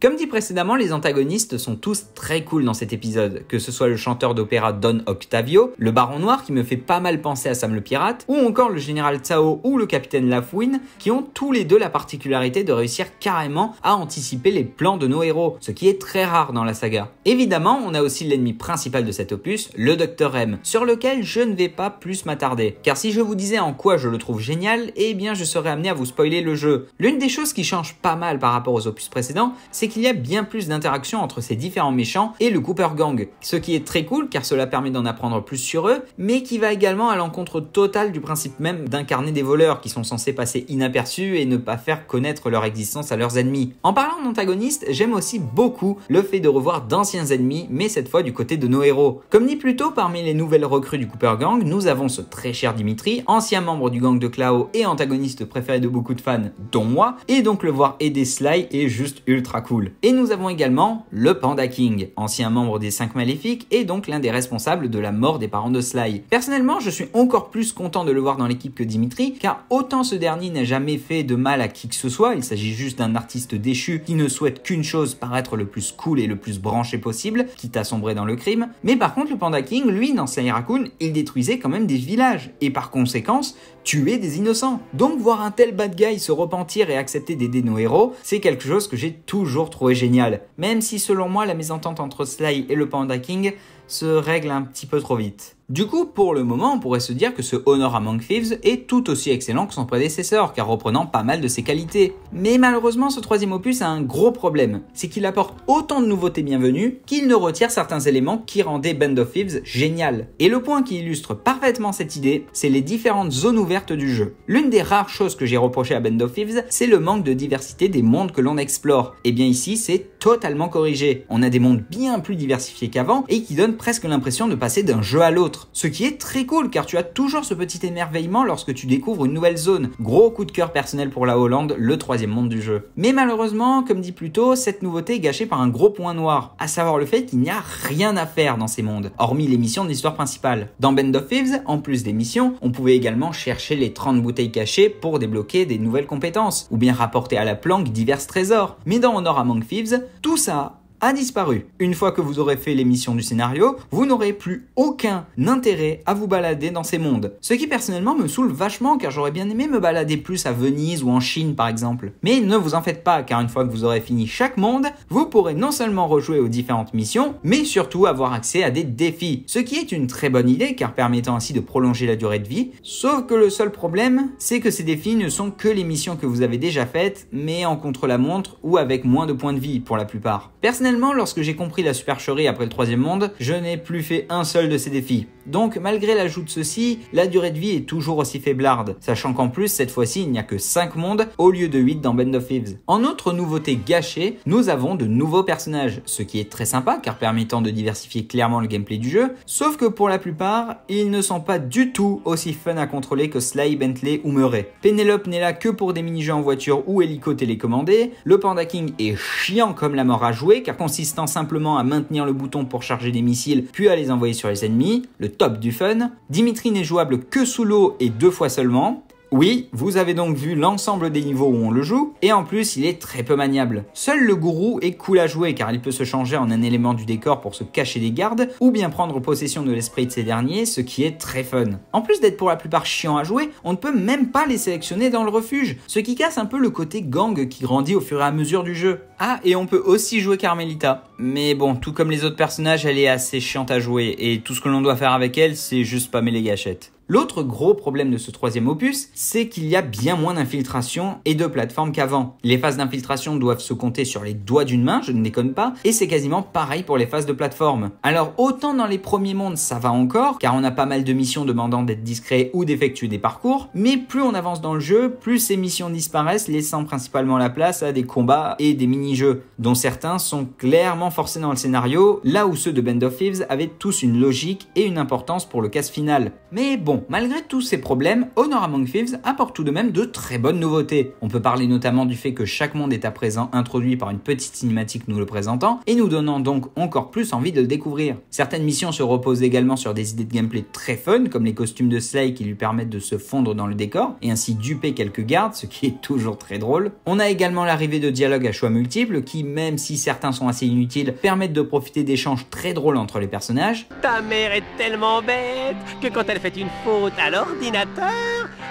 Comme dit précédemment, les antagonistes sont tous très cool dans cet épisode, que ce soit le chanteur d'opéra Don Octavio, le baron noir qui me fait pas mal penser à Sam le pirate, ou encore le général Tsao ou le capitaine Lafouine, qui ont tous les deux la particularité de réussir carrément à anticiper les plans de nos héros, ce qui est très rare dans la saga. Évidemment, on a aussi l'ennemi principal de cet opus, le Docteur M, sur lequel je ne vais pas plus m'attarder, car si je vous disais en quoi je le trouve génial, eh bien je serais amené à vous spoiler le jeu. L'une des choses qui change pas mal par rapport aux opus précédents, c'est qu'il y a bien plus d'interactions entre ces différents méchants et le Cooper Gang, ce qui est très cool car cela permet d'en apprendre plus sur eux, mais qui va également à l'encontre total du principe même d'incarner des voleurs qui sont censés passer inaperçus et ne pas faire connaître leur existence à leurs ennemis. En parlant d'antagonistes, j'aime aussi beaucoup le fait de revoir d'anciens ennemis, mais cette fois du côté de nos héros. Comme dit plus tôt, parmi les nouvelles recrues du Cooper Gang, nous avons ce très cher Dimitri, ancien membre du gang de Klao et antagoniste préféré de beaucoup de fans, dont moi, et donc le voir aider Sly est juste ultra cool. Et nous avons également le Panda King, ancien membre des 5 Maléfiques et donc l'un des responsables de la mort des parents de Sly. Personnellement, je suis encore plus content de le voir dans l'équipe que Dimitri, car autant ce dernier n'a jamais fait de mal à qui que ce soit, il s'agit juste d'un artiste déchu qui ne souhaite qu'une chose, paraître le plus cool et le plus branché possible, quitte à sombrer dans le crime. Mais par contre, le Panda King, lui, dans Sly Raccoon, il détruisait quand même des villages, et par conséquence, tuer des innocents. Donc voir un tel bad guy se repentir et accepter d'aider nos héros, c'est quelque chose que j'ai toujours trouvé génial. Même si selon moi la mésentente entre Sly et le Panda King se règle un petit peu trop vite. Du coup, pour le moment, on pourrait se dire que ce Honor Among Thieves est tout aussi excellent que son prédécesseur, car reprenant pas mal de ses qualités. Mais malheureusement, ce troisième opus a un gros problème, c'est qu'il apporte autant de nouveautés bienvenues qu'il ne retire certains éléments qui rendaient Band of Thieves génial. Et le point qui illustre parfaitement cette idée, c'est les différentes zones ouvertes du jeu. L'une des rares choses que j'ai reproché à Band of Thieves, c'est le manque de diversité des mondes que l'on explore. Et eh bien ici, c'est totalement corrigé. On a des mondes bien plus diversifiés qu'avant et qui donnent presque l'impression de passer d'un jeu à l'autre. Ce qui est très cool car tu as toujours ce petit émerveillement lorsque tu découvres une nouvelle zone. Gros coup de cœur personnel pour la Hollande, le troisième monde du jeu. Mais malheureusement, comme dit plus tôt, cette nouveauté est gâchée par un gros point noir, à savoir le fait qu'il n'y a rien à faire dans ces mondes, hormis les missions de l'histoire principale. Dans Band of Thieves, en plus des missions, on pouvait également chercher les 30 bouteilles cachées pour débloquer des nouvelles compétences, ou bien rapporter à la planque divers trésors. Mais dans Honor Among Thieves, tout ça a disparu. Une fois que vous aurez fait l'émission du scénario, vous n'aurez plus aucun intérêt à vous balader dans ces mondes. Ce qui personnellement me saoule vachement car j'aurais bien aimé me balader plus à Venise ou en Chine par exemple. Mais ne vous en faites pas car une fois que vous aurez fini chaque monde, vous pourrez non seulement rejouer aux différentes missions, mais surtout avoir accès à des défis. Ce qui est une très bonne idée car permettant ainsi de prolonger la durée de vie. Sauf que le seul problème, c'est que ces défis ne sont que les missions que vous avez déjà faites, mais en contre-la-montre ou avec moins de points de vie pour la plupart. Personnellement, finalement lorsque j'ai compris la supercherie après le troisième monde, je n'ai plus fait un seul de ces défis. Donc malgré l'ajout de ceci, la durée de vie est toujours aussi faiblarde, sachant qu'en plus cette fois-ci il n'y a que 5 mondes au lieu de 8 dans Band of Thieves. En autre nouveauté gâchée, nous avons de nouveaux personnages, ce qui est très sympa car permettant de diversifier clairement le gameplay du jeu, sauf que pour la plupart, ils ne sont pas du tout aussi fun à contrôler que Sly, Bentley ou Murray. Penelope n'est là que pour des mini-jeux en voiture ou hélico télécommandé, le Panda King est chiant comme la mort à jouer car consistant simplement à maintenir le bouton pour charger des missiles puis à les envoyer sur les ennemis, le top du fun. Dimitri n'est jouable que sous l'eau et deux fois seulement. Oui, vous avez donc vu l'ensemble des niveaux où on le joue, et en plus il est très peu maniable. Seul le gourou est cool à jouer car il peut se changer en un élément du décor pour se cacher des gardes, ou bien prendre possession de l'esprit de ces derniers, ce qui est très fun. En plus d'être pour la plupart chiant à jouer, on ne peut même pas les sélectionner dans le refuge, ce qui casse un peu le côté gang qui grandit au fur et à mesure du jeu. Ah, et on peut aussi jouer Carmelita. Mais bon, tout comme les autres personnages, elle est assez chiante à jouer, et tout ce que l'on doit faire avec elle, c'est juste passer les gâchettes. L'autre gros problème de ce troisième opus, c'est qu'il y a bien moins d'infiltration et de plateformes qu'avant. Les phases d'infiltration doivent se compter sur les doigts d'une main, je ne déconne pas, et c'est quasiment pareil pour les phases de plateforme. Alors autant dans les premiers mondes ça va encore, car on a pas mal de missions demandant d'être discret ou d'effectuer des parcours, mais plus on avance dans le jeu, plus ces missions disparaissent, laissant principalement la place à des combats et des mini jeux dont certains sont clairement forcés dans le scénario, là où ceux de Band of Thieves avaient tous une logique et une importance pour le casse final. Mais bon, malgré tous ces problèmes, Honor Among Thieves apporte tout de même de très bonnes nouveautés. On peut parler notamment du fait que chaque monde est à présent introduit par une petite cinématique nous le présentant, et nous donnant donc encore plus envie de le découvrir. Certaines missions se reposent également sur des idées de gameplay très fun, comme les costumes de Slay qui lui permettent de se fondre dans le décor, et ainsi duper quelques gardes, ce qui est toujours très drôle. On a également l'arrivée de dialogues à choix multiples, qui, même si certains sont assez inutiles, permettent de profiter d'échanges très drôles entre les personnages. Ta mère est tellement bête que quand elle fait une faute à l'ordinateur,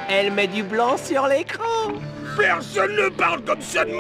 elle met du blanc sur l'écran. Personne ne parle comme ça de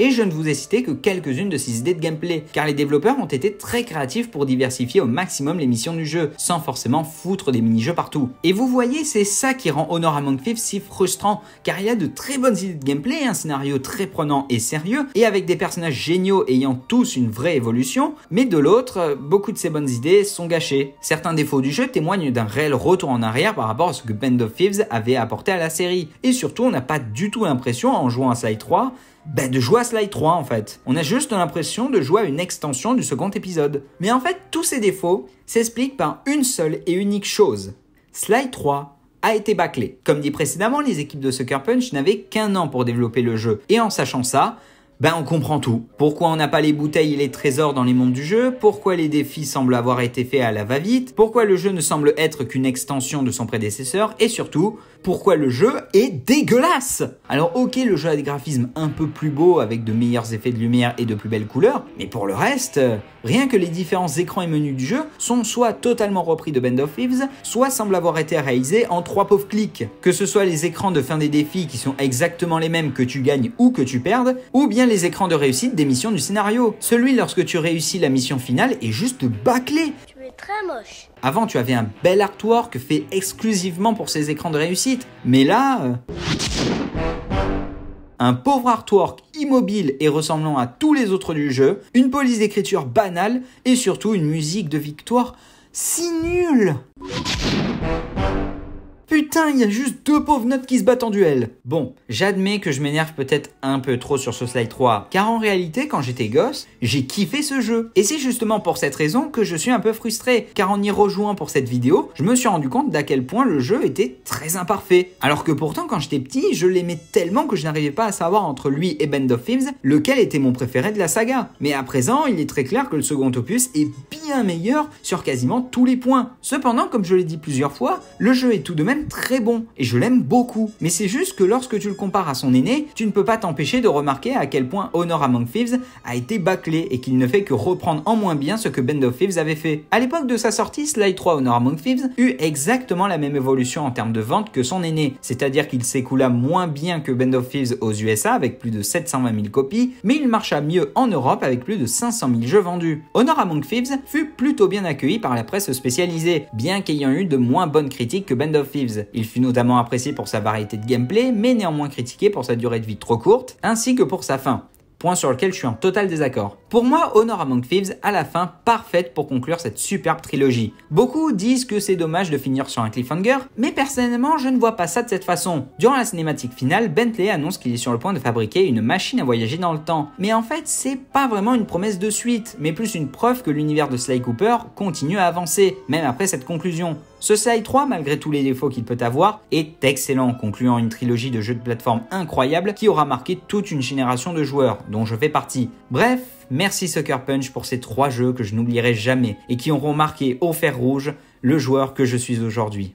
Et je ne vous ai cité que quelques-unes de ces idées de gameplay, car les développeurs ont été très créatifs pour diversifier au maximum les missions du jeu, sans forcément foutre des mini-jeux partout. Et vous voyez, c'est ça qui rend Honor Among Thieves si frustrant, car il y a de très bonnes idées de gameplay, un scénario très prenant et sérieux, et avec des personnages géniaux ayant tous une vraie évolution, mais de l'autre, beaucoup de ces bonnes idées sont gâchées. Certains défauts du jeu témoignent d'un réel retour en arrière par rapport à ce que Band of Thieves avait apporté à la série, et surtout on n'a pas du tout tout l'impression, en jouant à Slide 3, ben de jouer à Slide 3 en fait. On a juste l'impression de jouer à une extension du second épisode. Mais en fait, tous ces défauts s'expliquent par une seule et unique chose. Slide 3 a été bâclé. Comme dit précédemment, les équipes de Sucker Punch n'avaient qu'un an pour développer le jeu. Et en sachant ça, ben on comprend tout. Pourquoi on n'a pas les bouteilles et les trésors dans les mondes du jeu, pourquoi les défis semblent avoir été faits à la va-vite, pourquoi le jeu ne semble être qu'une extension de son prédécesseur, et surtout, pourquoi le jeu est dégueulasse Alors ok, le jeu a des graphismes un peu plus beaux, avec de meilleurs effets de lumière et de plus belles couleurs, mais pour le reste, rien que les différents écrans et menus du jeu sont soit totalement repris de Band of Thieves, soit semblent avoir été réalisés en trois pauvres clics. Que ce soit les écrans de fin des défis qui sont exactement les mêmes que tu gagnes ou que tu perdes, ou bien les écrans de réussite des missions du scénario. Celui lorsque tu réussis la mission finale est juste bâclé. Tu es très moche. Avant, tu avais un bel artwork fait exclusivement pour ces écrans de réussite. Mais là... Euh, un pauvre artwork immobile et ressemblant à tous les autres du jeu, une police d'écriture banale et surtout une musique de victoire si nulle. Putain, il y a juste deux pauvres notes qui se battent en duel. Bon, j'admets que je m'énerve peut-être un peu trop sur ce slide 3, car en réalité, quand j'étais gosse, j'ai kiffé ce jeu. Et c'est justement pour cette raison que je suis un peu frustré, car en y rejouant pour cette vidéo, je me suis rendu compte d'à quel point le jeu était très imparfait. Alors que pourtant, quand j'étais petit, je l'aimais tellement que je n'arrivais pas à savoir entre lui et Band of Films lequel était mon préféré de la saga. Mais à présent, il est très clair que le second opus est bien meilleur sur quasiment tous les points. Cependant, comme je l'ai dit plusieurs fois, le jeu est tout de même très bon et je l'aime beaucoup. Mais c'est juste que lorsque tu le compares à son aîné, tu ne peux pas t'empêcher de remarquer à quel point Honor Among Thieves a été bâclé et qu'il ne fait que reprendre en moins bien ce que Band of Thieves avait fait. À l'époque de sa sortie, Sly 3 Honor Among Thieves eut exactement la même évolution en termes de vente que son aîné, c'est-à-dire qu'il s'écoula moins bien que Band of Thieves aux USA avec plus de 720 000 copies, mais il marcha mieux en Europe avec plus de 500 000 jeux vendus. Honor Among Thieves fut plutôt bien accueilli par la presse spécialisée, bien qu'ayant eu de moins bonnes critiques que Band of Thieves il fut notamment apprécié pour sa variété de gameplay, mais néanmoins critiqué pour sa durée de vie trop courte, ainsi que pour sa fin point sur lequel je suis en total désaccord. Pour moi, Honor Among Thieves a la fin parfaite pour conclure cette superbe trilogie. Beaucoup disent que c'est dommage de finir sur un cliffhanger, mais personnellement, je ne vois pas ça de cette façon. Durant la cinématique finale, Bentley annonce qu'il est sur le point de fabriquer une machine à voyager dans le temps. Mais en fait, c'est pas vraiment une promesse de suite, mais plus une preuve que l'univers de Sly Cooper continue à avancer, même après cette conclusion. Ce Side 3 malgré tous les défauts qu'il peut avoir, est excellent, concluant une trilogie de jeux de plateforme incroyable qui aura marqué toute une génération de joueurs, dont je fais partie. Bref, merci Sucker Punch pour ces trois jeux que je n'oublierai jamais et qui auront marqué au fer rouge le joueur que je suis aujourd'hui.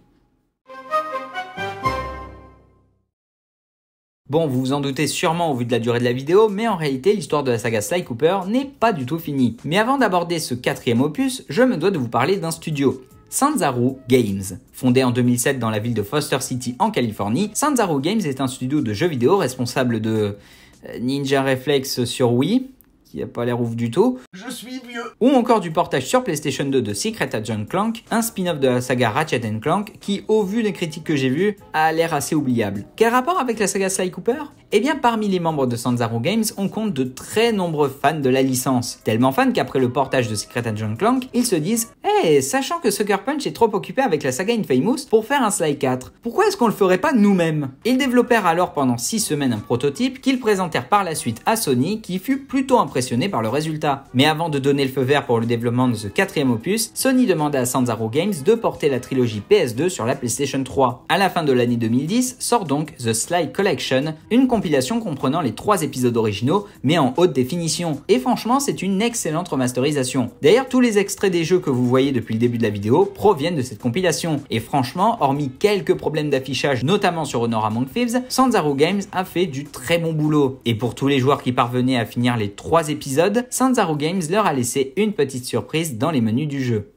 Bon, vous vous en doutez sûrement au vu de la durée de la vidéo, mais en réalité, l'histoire de la saga Sly Cooper n'est pas du tout finie. Mais avant d'aborder ce quatrième opus, je me dois de vous parler d'un studio. Sanzaru Games. Fondé en 2007 dans la ville de Foster City en Californie, Sanzaru Games est un studio de jeux vidéo responsable de euh, Ninja Reflex sur Wii, qui a pas l'air ouf du tout. Je suis vieux. Ou encore du portage sur PlayStation 2 de Secret Agent Clank, un spin-off de la saga Ratchet Clank qui, au vu des critiques que j'ai vues, a l'air assez oubliable. Quel rapport avec la saga Sly Cooper eh bien, parmi les membres de Sanzaru Games, on compte de très nombreux fans de la licence. Tellement fans qu'après le portage de Secret Agent Clank, ils se disent Hey, eh, sachant que Sucker Punch est trop occupé avec la saga Infamous pour faire un Sly 4, pourquoi est-ce qu'on le ferait pas nous-mêmes Ils développèrent alors pendant 6 semaines un prototype qu'ils présentèrent par la suite à Sony qui fut plutôt impressionné par le résultat. Mais avant de donner le feu vert pour le développement de ce quatrième opus, Sony demanda à Sanzaru Games de porter la trilogie PS2 sur la PlayStation 3. À la fin de l'année 2010 sort donc The Sly Collection, une compilation comprenant les trois épisodes originaux, mais en haute définition. Et franchement, c'est une excellente remasterisation. D'ailleurs, tous les extraits des jeux que vous voyez depuis le début de la vidéo proviennent de cette compilation. Et franchement, hormis quelques problèmes d'affichage, notamment sur Honor Among Thieves, Sanzaru Games a fait du très bon boulot. Et pour tous les joueurs qui parvenaient à finir les trois épisodes, Sanzaru Games leur a laissé une petite surprise dans les menus du jeu.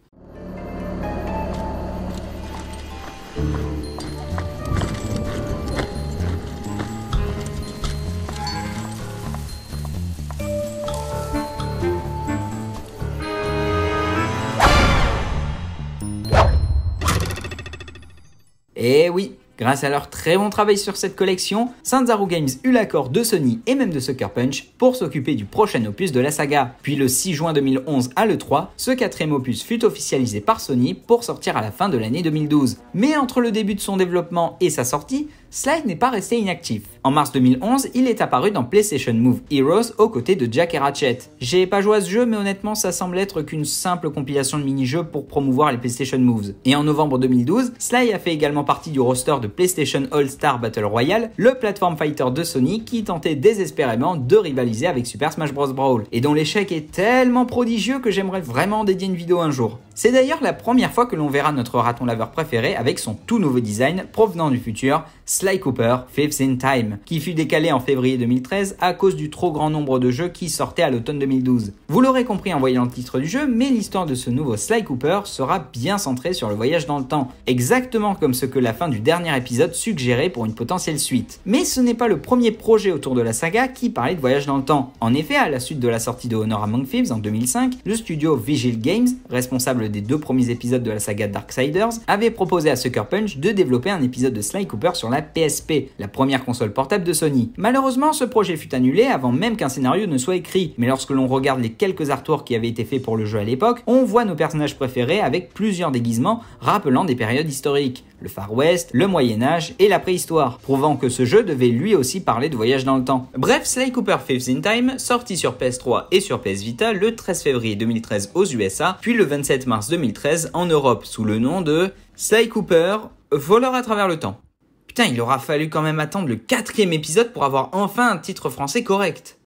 Et eh oui, Grâce à leur très bon travail sur cette collection, Sanzaru Games eut l'accord de Sony et même de Sucker Punch pour s'occuper du prochain opus de la saga. Puis le 6 juin 2011 à l'E3, ce quatrième opus fut officialisé par Sony pour sortir à la fin de l'année 2012. Mais entre le début de son développement et sa sortie, Sly n'est pas resté inactif. En mars 2011, il est apparu dans PlayStation Move Heroes aux côtés de Jack et Ratchet. J'ai pas joué à ce jeu, mais honnêtement, ça semble être qu'une simple compilation de mini-jeux pour promouvoir les PlayStation Moves. Et en novembre 2012, Sly a fait également partie du roster de PlayStation All-Star Battle Royale, le platform fighter de Sony qui tentait désespérément de rivaliser avec Super Smash Bros. Brawl, et dont l'échec est tellement prodigieux que j'aimerais vraiment dédier une vidéo un jour. C'est d'ailleurs la première fois que l'on verra notre raton laveur préféré avec son tout nouveau design provenant du futur, Sly Cooper Fifth in Time, qui fut décalé en février 2013 à cause du trop grand nombre de jeux qui sortaient à l'automne 2012. Vous l'aurez compris en voyant le titre du jeu, mais l'histoire de ce nouveau Sly Cooper sera bien centrée sur le voyage dans le temps, exactement comme ce que la fin du dernier épisode suggérait pour une potentielle suite. Mais ce n'est pas le premier projet autour de la saga qui parlait de voyage dans le temps. En effet, à la suite de la sortie de Honor Among Thieves en 2005, le studio Vigil Games, responsable des deux premiers épisodes de la saga Darksiders, avait proposé à Sucker Punch de développer un épisode de Sly Cooper sur la PSP, la première console portable de Sony. Malheureusement, ce projet fut annulé avant même qu'un scénario ne soit écrit, mais lorsque l'on regarde les quelques artworks qui avaient été faits pour le jeu à l'époque, on voit nos personnages préférés avec plusieurs déguisements rappelant des périodes historiques le Far West, le Moyen Âge et la préhistoire, prouvant que ce jeu devait lui aussi parler de voyage dans le temps. Bref, Sly Cooper Fifth in Time, sorti sur PS3 et sur PS Vita le 13 février 2013 aux USA, puis le 27 mars 2013 en Europe sous le nom de Sly Cooper, voleur à travers le temps. Putain, il aura fallu quand même attendre le quatrième épisode pour avoir enfin un titre français correct.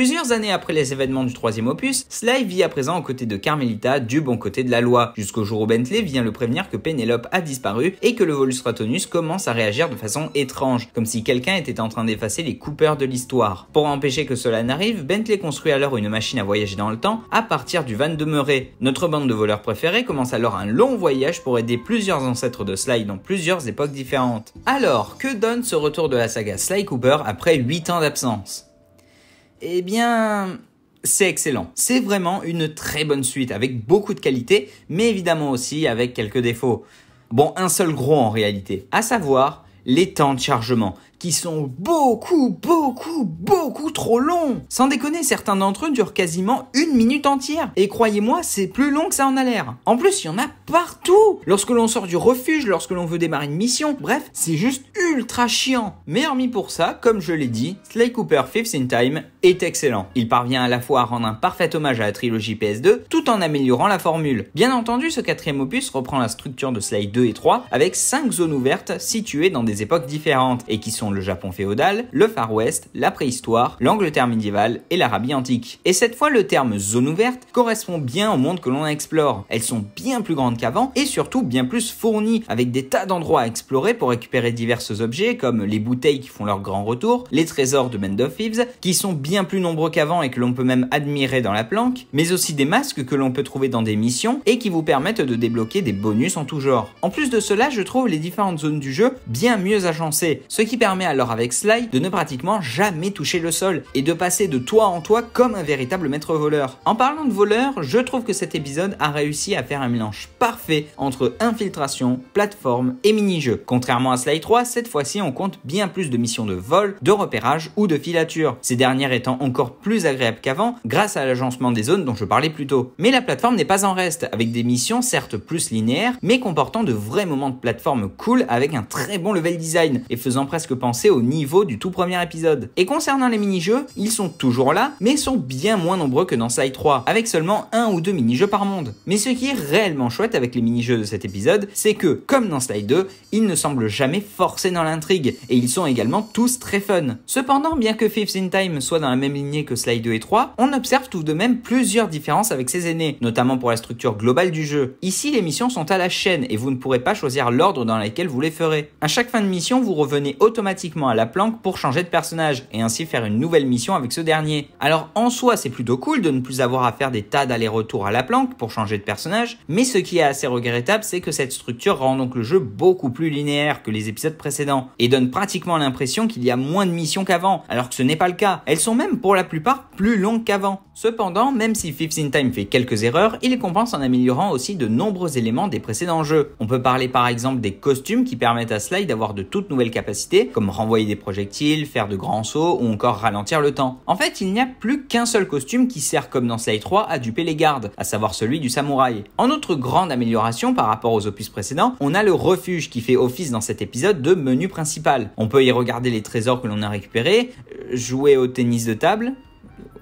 Plusieurs années après les événements du troisième opus, Sly vit à présent aux côtés de Carmelita, du bon côté de la loi, jusqu'au jour où Bentley vient le prévenir que Pénélope a disparu et que le Volustratonus commence à réagir de façon étrange, comme si quelqu'un était en train d'effacer les coupeurs de l'histoire. Pour empêcher que cela n'arrive, Bentley construit alors une machine à voyager dans le temps à partir du van de Murray. Notre bande de voleurs préférés commence alors un long voyage pour aider plusieurs ancêtres de Sly dans plusieurs époques différentes. Alors, que donne ce retour de la saga Sly Cooper après 8 ans d'absence eh bien, c'est excellent. C'est vraiment une très bonne suite avec beaucoup de qualités, mais évidemment aussi avec quelques défauts. Bon, un seul gros en réalité, à savoir les temps de chargement qui sont beaucoup, beaucoup, beaucoup trop longs. Sans déconner, certains d'entre eux durent quasiment une minute entière. Et croyez-moi, c'est plus long que ça en a l'air. En plus, il y en a partout. Lorsque l'on sort du refuge, lorsque l'on veut démarrer une mission, bref, c'est juste ultra chiant. Mais hormis pour ça, comme je l'ai dit, Sly Cooper Fifth in Time est excellent. Il parvient à la fois à rendre un parfait hommage à la trilogie PS2 tout en améliorant la formule. Bien entendu, ce quatrième opus reprend la structure de Sly 2 et 3 avec 5 zones ouvertes situées dans des époques différentes et qui sont le Japon féodal, le Far West, la préhistoire, l'Angleterre médiévale et l'Arabie antique. Et cette fois, le terme zone ouverte correspond bien au monde que l'on explore. Elles sont bien plus grandes qu'avant et surtout bien plus fournies, avec des tas d'endroits à explorer pour récupérer divers objets comme les bouteilles qui font leur grand retour, les trésors de Mend of Thieves, qui sont bien plus nombreux qu'avant et que l'on peut même admirer dans la planque, mais aussi des masques que l'on peut trouver dans des missions et qui vous permettent de débloquer des bonus en tout genre. En plus de cela, je trouve les différentes zones du jeu bien mieux agencées, ce qui permet alors avec Sly de ne pratiquement jamais toucher le sol et de passer de toit en toit comme un véritable maître voleur. En parlant de voleur, je trouve que cet épisode a réussi à faire un mélange parfait entre infiltration, plateforme et mini-jeu. Contrairement à Sly 3, cette fois-ci on compte bien plus de missions de vol, de repérage ou de filature, ces dernières étant encore plus agréables qu'avant grâce à l'agencement des zones dont je parlais plus tôt. Mais la plateforme n'est pas en reste, avec des missions certes plus linéaires, mais comportant de vrais moments de plateforme cool avec un très bon level design et faisant presque penser au niveau du tout premier épisode. Et concernant les mini-jeux, ils sont toujours là, mais sont bien moins nombreux que dans Slide 3, avec seulement un ou deux mini-jeux par monde. Mais ce qui est réellement chouette avec les mini-jeux de cet épisode, c'est que, comme dans Slide 2, ils ne semblent jamais forcés dans l'intrigue, et ils sont également tous très fun. Cependant, bien que Fifth in Time soit dans la même lignée que Slide 2 et 3, on observe tout de même plusieurs différences avec ses aînés, notamment pour la structure globale du jeu. Ici, les missions sont à la chaîne, et vous ne pourrez pas choisir l'ordre dans lequel vous les ferez. À chaque fin de mission, vous revenez automatiquement à la planque pour changer de personnage et ainsi faire une nouvelle mission avec ce dernier. Alors en soi c'est plutôt cool de ne plus avoir à faire des tas d'allers-retours à la planque pour changer de personnage, mais ce qui est assez regrettable c'est que cette structure rend donc le jeu beaucoup plus linéaire que les épisodes précédents et donne pratiquement l'impression qu'il y a moins de missions qu'avant, alors que ce n'est pas le cas. Elles sont même pour la plupart plus longues qu'avant. Cependant, même si Fifth in Time fait quelques erreurs, il compense en améliorant aussi de nombreux éléments des précédents jeux. On peut parler par exemple des costumes qui permettent à Sly d'avoir de toutes nouvelles capacités, comme renvoyer des projectiles, faire de grands sauts ou encore ralentir le temps. En fait, il n'y a plus qu'un seul costume qui sert comme dans Slay 3 à duper les gardes, à savoir celui du samouraï. En autre grande amélioration par rapport aux opus précédents, on a le refuge qui fait office dans cet épisode de menu principal. On peut y regarder les trésors que l'on a récupérés, euh, jouer au tennis de table,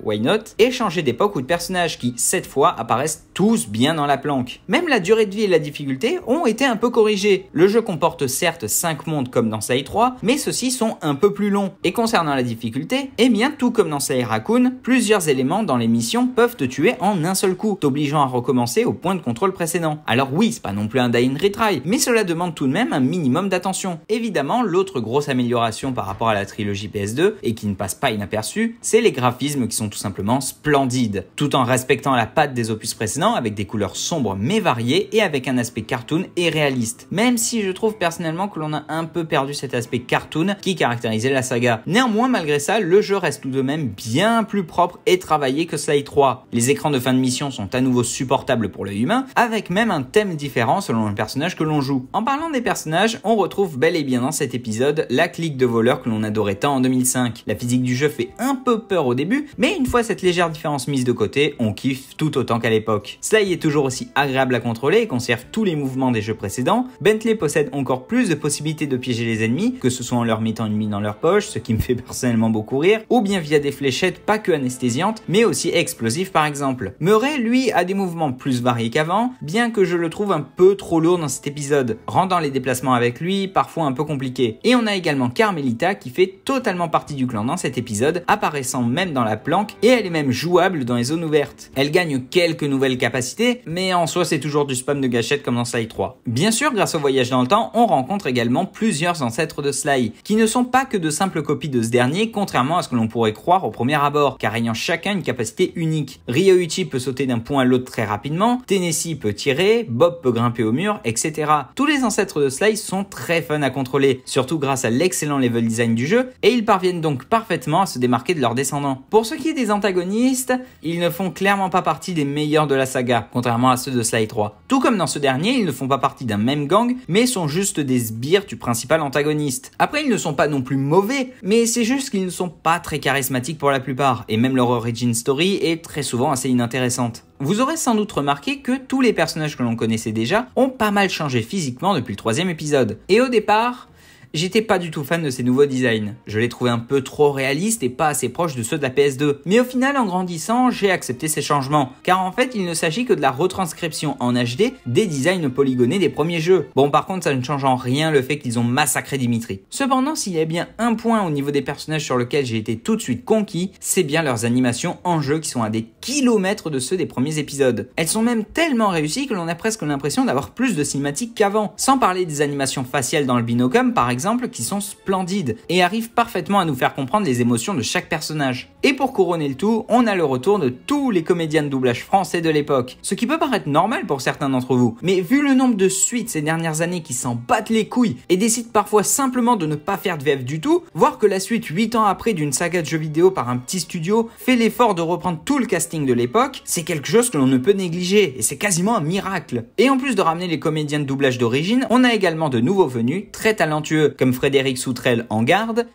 why not, et changer d'époque ou de personnage qui, cette fois, apparaissent tous bien dans la planque. Même la durée de vie et la difficulté ont été un peu corrigées. Le jeu comporte certes 5 mondes comme dans Sai 3, mais ceux-ci sont un peu plus longs. Et concernant la difficulté, eh bien tout comme dans Sai Raccoon, plusieurs éléments dans les missions peuvent te tuer en un seul coup, t'obligeant à recommencer au point de contrôle précédent. Alors oui, c'est pas non plus un die retry, mais cela demande tout de même un minimum d'attention. Évidemment, l'autre grosse amélioration par rapport à la trilogie PS2, et qui ne passe pas inaperçue, c'est les graphismes qui sont tout simplement splendides, tout en respectant la patte des opus précédents avec des couleurs sombres mais variées et avec un aspect cartoon et réaliste. Même si je trouve personnellement que l'on a un peu perdu cet aspect cartoon qui caractérisait la saga. Néanmoins, malgré ça, le jeu reste tout de même bien plus propre et travaillé que Sly 3. Les écrans de fin de mission sont à nouveau supportables pour l'œil humain, avec même un thème différent selon le personnage que l'on joue. En parlant des personnages, on retrouve bel et bien dans cet épisode la clique de voleurs que l'on adorait tant en 2005. La physique du jeu fait un peu peur au début, mais une fois cette légère différence mise de côté, on kiffe tout autant qu'à l'époque. Sly est toujours aussi agréable à contrôler et conserve tous les mouvements des jeux précédents. Bentley possède encore plus de possibilités de piéger les ennemis, que ce soit en leur mettant une mine dans leur poche, ce qui me fait personnellement beaucoup rire, ou bien via des fléchettes pas que anesthésiantes, mais aussi explosives par exemple. Murray, lui, a des mouvements plus variés qu'avant, bien que je le trouve un peu trop lourd dans cet épisode, rendant les déplacements avec lui parfois un peu compliqués. Et on a également Carmelita qui fait totalement partie du clan dans cet épisode, apparaissant même dans la et elle est même jouable dans les zones ouvertes. Elle gagne quelques nouvelles capacités, mais en soi c'est toujours du spam de gâchette comme dans Sly 3. Bien sûr, grâce au voyage dans le temps, on rencontre également plusieurs ancêtres de Sly, qui ne sont pas que de simples copies de ce dernier, contrairement à ce que l'on pourrait croire au premier abord, car ayant chacun une capacité unique. Ryoichi peut sauter d'un point à l'autre très rapidement, Tennessee peut tirer, Bob peut grimper au mur, etc. Tous les ancêtres de Sly sont très fun à contrôler, surtout grâce à l'excellent level design du jeu, et ils parviennent donc parfaitement à se démarquer de leurs descendants. Pour ceux qui est des antagonistes, ils ne font clairement pas partie des meilleurs de la saga, contrairement à ceux de Sly 3. Tout comme dans ce dernier, ils ne font pas partie d'un même gang, mais sont juste des sbires du principal antagoniste. Après, ils ne sont pas non plus mauvais, mais c'est juste qu'ils ne sont pas très charismatiques pour la plupart, et même leur origin story est très souvent assez inintéressante. Vous aurez sans doute remarqué que tous les personnages que l'on connaissait déjà ont pas mal changé physiquement depuis le troisième épisode. Et au départ, J'étais pas du tout fan de ces nouveaux designs. Je les trouvais un peu trop réalistes et pas assez proches de ceux de la PS2. Mais au final, en grandissant, j'ai accepté ces changements. Car en fait, il ne s'agit que de la retranscription en HD des designs polygonés des premiers jeux. Bon, par contre, ça ne change en rien le fait qu'ils ont massacré Dimitri. Cependant, s'il y a bien un point au niveau des personnages sur lequel j'ai été tout de suite conquis, c'est bien leurs animations en jeu qui sont à des kilomètres de ceux des premiers épisodes. Elles sont même tellement réussies que l'on a presque l'impression d'avoir plus de cinématiques qu'avant. Sans parler des animations faciales dans le binocum par exemple, exemple, qui sont splendides et arrivent parfaitement à nous faire comprendre les émotions de chaque personnage. Et pour couronner le tout, on a le retour de tous les comédiens de doublage français de l'époque, ce qui peut paraître normal pour certains d'entre vous, mais vu le nombre de suites ces dernières années qui s'en battent les couilles et décident parfois simplement de ne pas faire de VF du tout, voir que la suite 8 ans après d'une saga de jeux vidéo par un petit studio fait l'effort de reprendre tout le casting de l'époque, c'est quelque chose que l'on ne peut négliger et c'est quasiment un miracle. Et en plus de ramener les comédiens de doublage d'origine, on a également de nouveaux venus très talentueux comme Frédéric Soutrel en garde,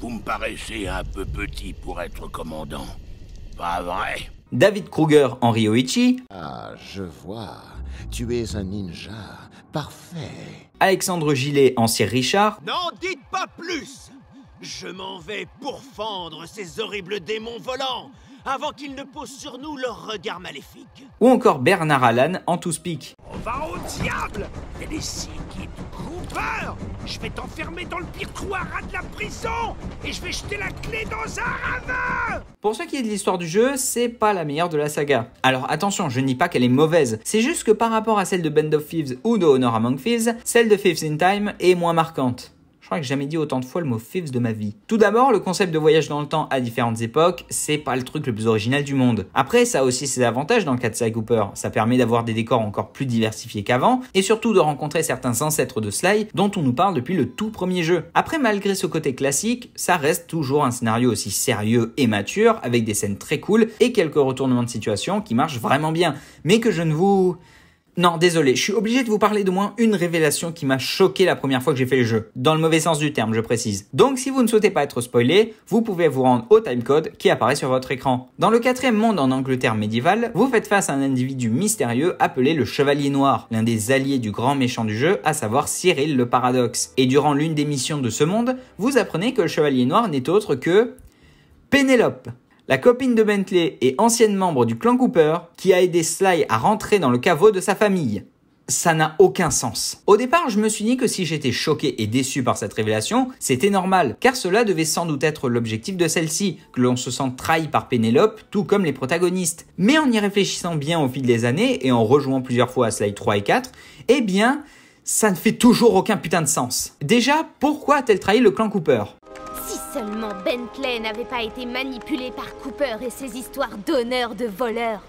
Vous me paraissez un peu petit pour être commandant. Pas vrai David Kruger en Rioichi Ah, je vois. Tu es un ninja. Parfait. Alexandre Gillet en Sir Richard, N'en dites pas plus Je m'en vais pour fendre ces horribles démons volants avant qu'ils ne posent sur nous leur regard maléfique. Ou encore Bernard Allan en tous Speak. « On va au diable des Je vais t'enfermer dans le pire de la prison et je vais jeter la clé dans un ravin Pour ce qui est de l'histoire du jeu, c'est pas la meilleure de la saga. Alors attention, je nie pas qu'elle est mauvaise, c'est juste que par rapport à celle de Band of Thieves ou de Honor Among Thieves, celle de Thieves in Time est moins marquante crois que j'ai jamais dit autant de fois le mot fifth de ma vie. Tout d'abord, le concept de voyage dans le temps à différentes époques, c'est pas le truc le plus original du monde. après, ça a aussi ses avantages dans le cas de Sly Cooper. Ça permet d'avoir des décors encore plus diversifiés qu'avant, et surtout de rencontrer certains ancêtres de Sly dont on nous parle depuis le tout premier jeu. Après, malgré ce côté classique, ça reste toujours un scénario aussi sérieux et mature, avec des scènes très cool et quelques retournements de situation qui marchent vraiment bien, mais que je ne vous... Non, désolé, je suis obligé de vous parler d'au moins une révélation qui m'a choqué la première fois que j'ai fait le jeu. Dans le mauvais sens du terme, je précise. Donc si vous ne souhaitez pas être spoilé, vous pouvez vous rendre au timecode qui apparaît sur votre écran. Dans le quatrième monde en Angleterre médiévale, vous faites face à un individu mystérieux appelé le Chevalier Noir, l'un des alliés du grand méchant du jeu, à savoir Cyril le Paradoxe. Et durant l'une des missions de ce monde, vous apprenez que le Chevalier Noir n'est autre que... Pénélope, la copine de Bentley est ancienne membre du clan Cooper qui a aidé Sly à rentrer dans le caveau de sa famille. Ça n'a aucun sens. Au départ, je me suis dit que si j'étais choqué et déçu par cette révélation, c'était normal, car cela devait sans doute être l'objectif de celle-ci, que l'on se sente trahi par Pénélope, tout comme les protagonistes. Mais en y réfléchissant bien au fil des années, et en rejouant plusieurs fois à Sly 3 et 4, eh bien, ça ne fait toujours aucun putain de sens. Déjà, pourquoi a-t-elle trahi le clan Cooper seulement Bentley n'avait pas été manipulé par Cooper et ses histoires d'honneur de voleurs.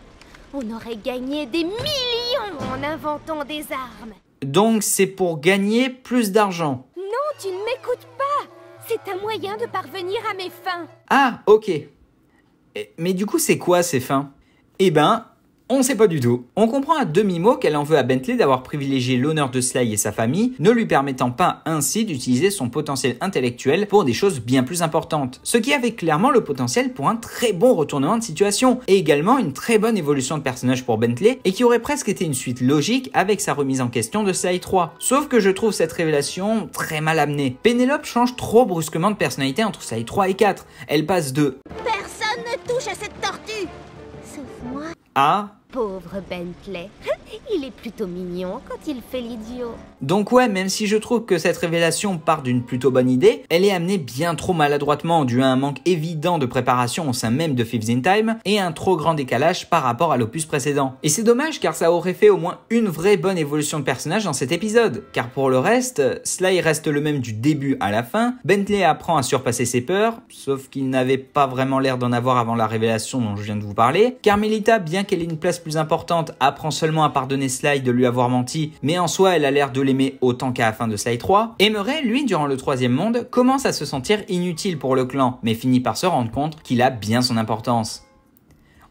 On aurait gagné des millions en inventant des armes. Donc c'est pour gagner plus d'argent. Non, tu ne m'écoutes pas. C'est un moyen de parvenir à mes fins. Ah, ok. Eh, mais du coup, c'est quoi ces fins Eh ben, on ne sait pas du tout. On comprend à demi-mot qu'elle en veut à Bentley d'avoir privilégié l'honneur de Sly et sa famille, ne lui permettant pas ainsi d'utiliser son potentiel intellectuel pour des choses bien plus importantes. Ce qui avait clairement le potentiel pour un très bon retournement de situation, et également une très bonne évolution de personnage pour Bentley, et qui aurait presque été une suite logique avec sa remise en question de Sly 3. Sauf que je trouve cette révélation très mal amenée. Pénélope change trop brusquement de personnalité entre Sly 3 et 4. Elle passe de Personne ne touche à cette tortue Sauf moi à pauvre Bentley. Il est plutôt mignon quand il fait l'idiot. Donc ouais, même si je trouve que cette révélation part d'une plutôt bonne idée, elle est amenée bien trop maladroitement dû à un manque évident de préparation au sein même de Fifth in Time et un trop grand décalage par rapport à l'opus précédent. Et c'est dommage car ça aurait fait au moins une vraie bonne évolution de personnage dans cet épisode, car pour le reste, Sly reste le même du début à la fin, Bentley apprend à surpasser ses peurs, sauf qu'il n'avait pas vraiment l'air d'en avoir avant la révélation dont je viens de vous parler, car Melita, bien qu'elle ait une place plus importante apprend seulement à pardonner Sly de lui avoir menti, mais en soi elle a l'air de l'aimer autant qu'à la fin de Sly 3, Emery, lui, durant le troisième monde, commence à se sentir inutile pour le clan, mais finit par se rendre compte qu'il a bien son importance.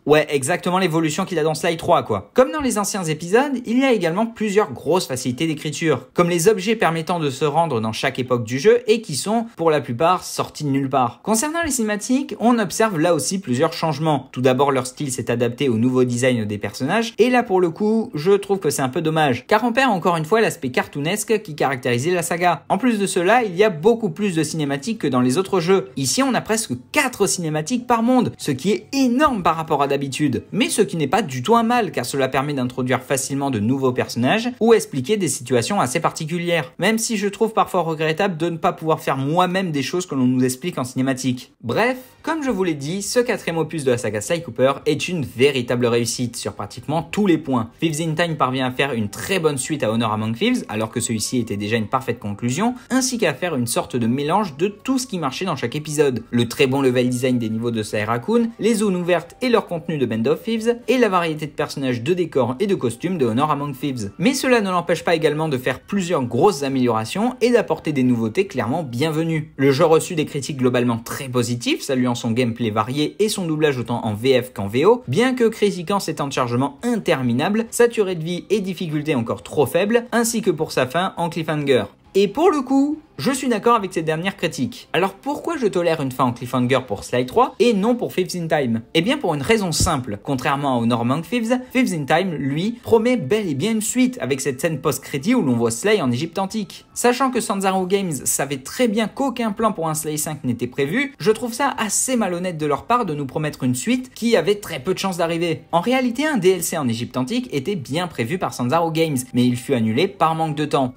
Ouais, exactement l'évolution qu'il a dans Sly 3, quoi. Comme dans les anciens épisodes, il y a également plusieurs grosses facilités d'écriture, comme les objets permettant de se rendre dans chaque époque du jeu et qui sont, pour la plupart, sortis de nulle part. Concernant les cinématiques, on observe là aussi plusieurs changements. Tout d'abord, leur style s'est adapté au nouveau design des personnages, et là pour le coup, je trouve que c'est un peu dommage, car on perd encore une fois l'aspect cartoonesque qui caractérisait la saga. En plus de cela, il y a beaucoup plus de cinématiques que dans les autres jeux. Ici, on a presque 4 cinématiques par monde, ce qui est énorme par rapport à d'habitude, mais ce qui n'est pas du tout un mal car cela permet d'introduire facilement de nouveaux personnages ou expliquer des situations assez particulières, même si je trouve parfois regrettable de ne pas pouvoir faire moi-même des choses que l'on nous explique en cinématique. Bref, comme je vous l'ai dit, ce quatrième opus de la saga Sly Cooper est une véritable réussite sur pratiquement tous les points. Thieves in Time parvient à faire une très bonne suite à Honor Among Thieves, alors que celui-ci était déjà une parfaite conclusion, ainsi qu'à faire une sorte de mélange de tout ce qui marchait dans chaque épisode. Le très bon level design des niveaux de Sly Raccoon, les zones ouvertes et leurs de Band of Thieves et la variété de personnages, de décors et de costumes de Honor Among Thieves. Mais cela ne l'empêche pas également de faire plusieurs grosses améliorations et d'apporter des nouveautés clairement bienvenues. Le jeu reçut des critiques globalement très positives, saluant son gameplay varié et son doublage autant en VF qu'en VO, bien que critiquant ses temps de chargement interminables, saturé de vie et difficultés encore trop faibles, ainsi que pour sa fin en cliffhanger. Et pour le coup, je suis d'accord avec cette dernière critique. Alors pourquoi je tolère une fin en cliffhanger pour Sly 3 et non pour Thieves in Time Eh bien pour une raison simple. Contrairement au Norman Thieves, Fives in Time, lui, promet bel et bien une suite avec cette scène post-crédit où l'on voit Slay en Égypte antique. Sachant que Sanzaro Games savait très bien qu'aucun plan pour un Sly 5 n'était prévu, je trouve ça assez malhonnête de leur part de nous promettre une suite qui avait très peu de chances d'arriver. En réalité, un DLC en Égypte antique était bien prévu par Sanzaro Games, mais il fut annulé par manque de temps.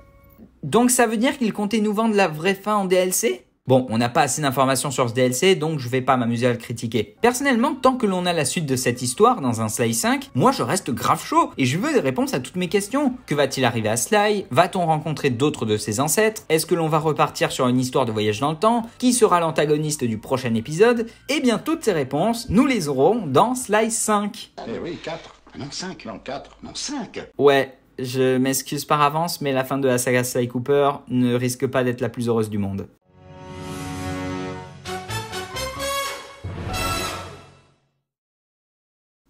Donc ça veut dire qu'il comptait nous vendre la vraie fin en DLC Bon, on n'a pas assez d'informations sur ce DLC, donc je vais pas m'amuser à le critiquer. Personnellement, tant que l'on a la suite de cette histoire dans un Sly 5, moi je reste grave chaud et je veux des réponses à toutes mes questions. Que va-t-il arriver à Sly Va-t-on rencontrer d'autres de ses ancêtres Est-ce que l'on va repartir sur une histoire de voyage dans le temps Qui sera l'antagoniste du prochain épisode Eh bien, toutes ces réponses, nous les aurons dans Sly 5. Eh oui, 4. Non, 5. Non, 4. Non, 5. Ouais, je m'excuse par avance, mais la fin de la saga Sly Cooper ne risque pas d'être la plus heureuse du monde.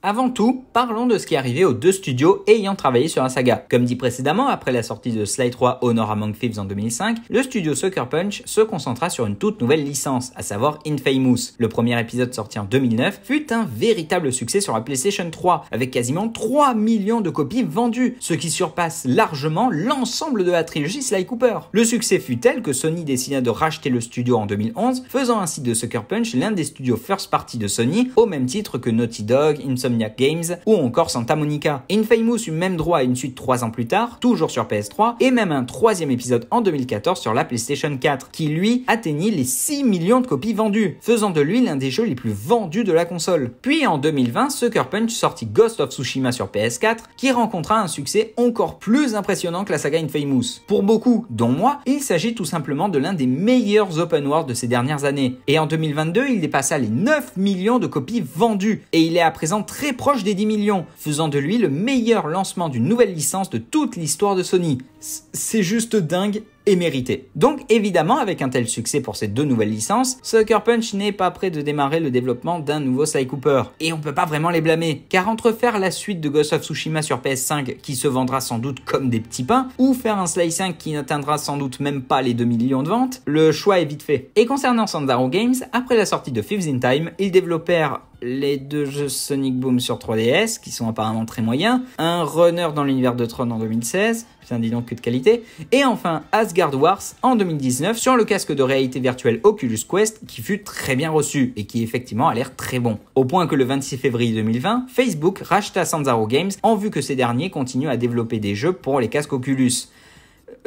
Avant tout, parlons de ce qui est arrivé aux deux studios ayant travaillé sur la saga. Comme dit précédemment, après la sortie de Sly 3 Honor Among Thieves en 2005, le studio Sucker Punch se concentra sur une toute nouvelle licence, à savoir Infamous. Le premier épisode sorti en 2009 fut un véritable succès sur la PlayStation 3, avec quasiment 3 millions de copies vendues, ce qui surpasse largement l'ensemble de la trilogie Sly Cooper. Le succès fut tel que Sony décida de racheter le studio en 2011, faisant ainsi de Sucker Punch l'un des studios first party de Sony, au même titre que Naughty Dog, Insomniac Games, ou encore Santa Monica. Infamous eut même droit à une suite 3 ans plus tard, toujours sur PS3, et même un troisième épisode en 2014 sur la PlayStation 4, qui lui atteignit les 6 millions de copies vendues, faisant de lui l'un des jeux les plus vendus de la console. Puis en 2020, Sucker Punch sortit Ghost of Tsushima sur PS4, qui rencontra un succès encore plus impressionnant que la saga Infamous. Pour beaucoup, dont moi, il s'agit tout simplement de l'un des meilleurs open world de ces dernières années. Et en 2022, il dépassa les 9 millions de copies vendues, et il est à présent très proche des 10 millions, faisant de lui le meilleur lancement d'une nouvelle licence de toute l'histoire de Sony. C'est juste dingue mérité. Donc évidemment, avec un tel succès pour ces deux nouvelles licences, Sucker Punch n'est pas prêt de démarrer le développement d'un nouveau Sly Cooper. Et on peut pas vraiment les blâmer, car entre faire la suite de Ghost of Tsushima sur PS5 qui se vendra sans doute comme des petits pains, ou faire un Sly 5 qui n'atteindra sans doute même pas les 2 millions de ventes, le choix est vite fait. Et concernant Sandaro Games, après la sortie de Fifth in Time, ils développèrent les deux jeux Sonic Boom sur 3DS, qui sont apparemment très moyens, un Runner dans l'univers de Tron en 2016, Putain, dis que de qualité. Et enfin, Asgard Wars en 2019 sur le casque de réalité virtuelle Oculus Quest qui fut très bien reçu et qui effectivement a l'air très bon. Au point que le 26 février 2020, Facebook racheta Sanzaro Games en vue que ces derniers continuent à développer des jeux pour les casques Oculus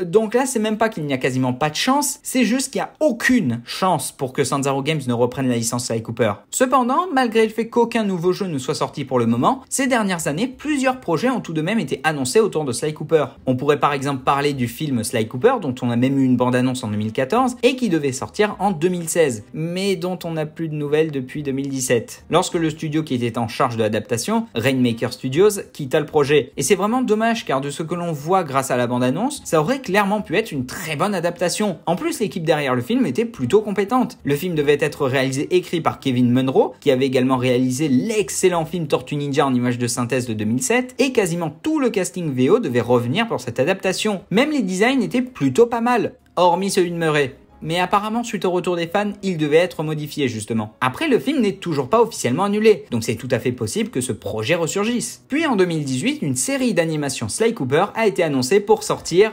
donc là, c'est même pas qu'il n'y a quasiment pas de chance, c'est juste qu'il n'y a aucune chance pour que Sanzaro Games ne reprenne la licence Sly Cooper. Cependant, malgré le fait qu'aucun nouveau jeu ne soit sorti pour le moment, ces dernières années, plusieurs projets ont tout de même été annoncés autour de Sly Cooper. On pourrait par exemple parler du film Sly Cooper, dont on a même eu une bande-annonce en 2014 et qui devait sortir en 2016, mais dont on n'a plus de nouvelles depuis 2017. Lorsque le studio qui était en charge de l'adaptation, Rainmaker Studios, quitta le projet. Et c'est vraiment dommage car de ce que l'on voit grâce à la bande-annonce, ça aurait clairement pu être une très bonne adaptation. En plus, l'équipe derrière le film était plutôt compétente. Le film devait être réalisé écrit par Kevin Munro, qui avait également réalisé l'excellent film Tortue Ninja en images de synthèse de 2007, et quasiment tout le casting VO devait revenir pour cette adaptation. Même les designs étaient plutôt pas mal, hormis celui de Murray. Mais apparemment, suite au retour des fans, il devait être modifié justement. Après, le film n'est toujours pas officiellement annulé, donc c'est tout à fait possible que ce projet ressurgisse. Puis en 2018, une série d'animation Sly Cooper a été annoncée pour sortir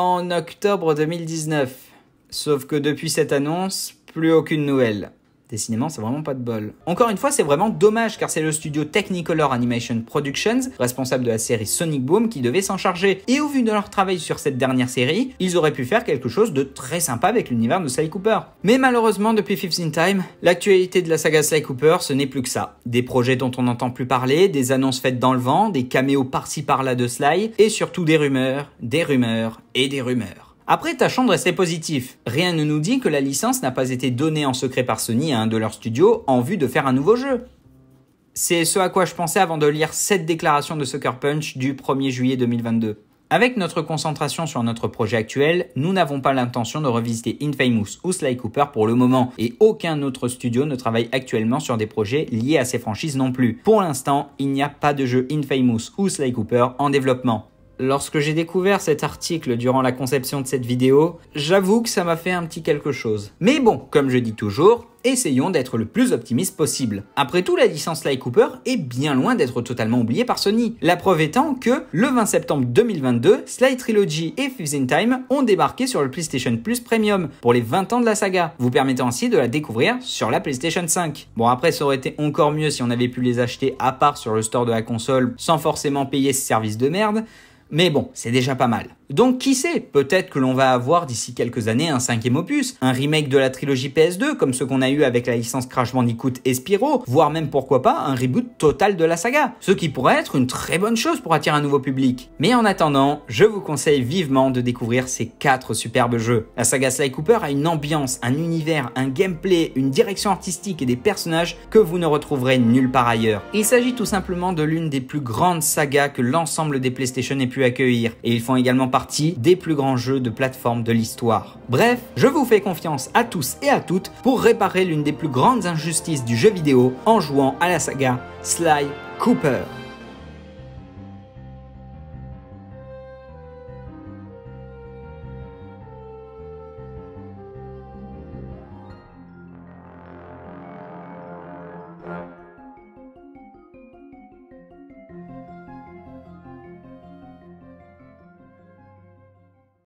en octobre 2019. Sauf que depuis cette annonce, plus aucune nouvelle. Décidément, c'est vraiment pas de bol. Encore une fois, c'est vraiment dommage car c'est le studio Technicolor Animation Productions, responsable de la série Sonic Boom, qui devait s'en charger. Et au vu de leur travail sur cette dernière série, ils auraient pu faire quelque chose de très sympa avec l'univers de Sly Cooper. Mais malheureusement, depuis 15 in Time, l'actualité de la saga Sly Cooper, ce n'est plus que ça. Des projets dont on n'entend plus parler, des annonces faites dans le vent, des caméos par-ci par-là de Sly, et surtout des rumeurs, des rumeurs et des rumeurs. Après, tâchons de rester positif. Rien ne nous dit que la licence n'a pas été donnée en secret par Sony à un de leurs studios en vue de faire un nouveau jeu. C'est ce à quoi je pensais avant de lire cette déclaration de Sucker Punch du 1er juillet 2022. Avec notre concentration sur notre projet actuel, nous n'avons pas l'intention de revisiter Infamous ou Sly Cooper pour le moment, et aucun autre studio ne travaille actuellement sur des projets liés à ces franchises non plus. Pour l'instant, il n'y a pas de jeu Infamous ou Sly Cooper en développement. Lorsque j'ai découvert cet article durant la conception de cette vidéo, j'avoue que ça m'a fait un petit quelque chose. Mais bon, comme je dis toujours, essayons d'être le plus optimiste possible. Après tout, la licence Sly Cooper est bien loin d'être totalement oubliée par Sony. La preuve étant que, le 20 septembre 2022, Sly Trilogy et Fusion Time ont débarqué sur le PlayStation Plus Premium pour les 20 ans de la saga, vous permettant ainsi de la découvrir sur la PlayStation 5. Bon après, ça aurait été encore mieux si on avait pu les acheter à part sur le store de la console sans forcément payer ce service de merde, mais bon, c'est déjà pas mal. Donc qui sait, peut-être que l'on va avoir d'ici quelques années un cinquième opus, un remake de la trilogie PS2 comme ce qu'on a eu avec la licence Crash Bandicoot et Spyro, voire même pourquoi pas un reboot total de la saga, ce qui pourrait être une très bonne chose pour attirer un nouveau public. Mais en attendant, je vous conseille vivement de découvrir ces quatre superbes jeux. La saga Sly Cooper a une ambiance, un univers, un gameplay, une direction artistique et des personnages que vous ne retrouverez nulle part ailleurs. Il s'agit tout simplement de l'une des plus grandes sagas que l'ensemble des PlayStation ait pu accueillir, et ils font également partie des plus grands jeux de plateforme de l'histoire. Bref, je vous fais confiance à tous et à toutes pour réparer l'une des plus grandes injustices du jeu vidéo en jouant à la saga Sly Cooper.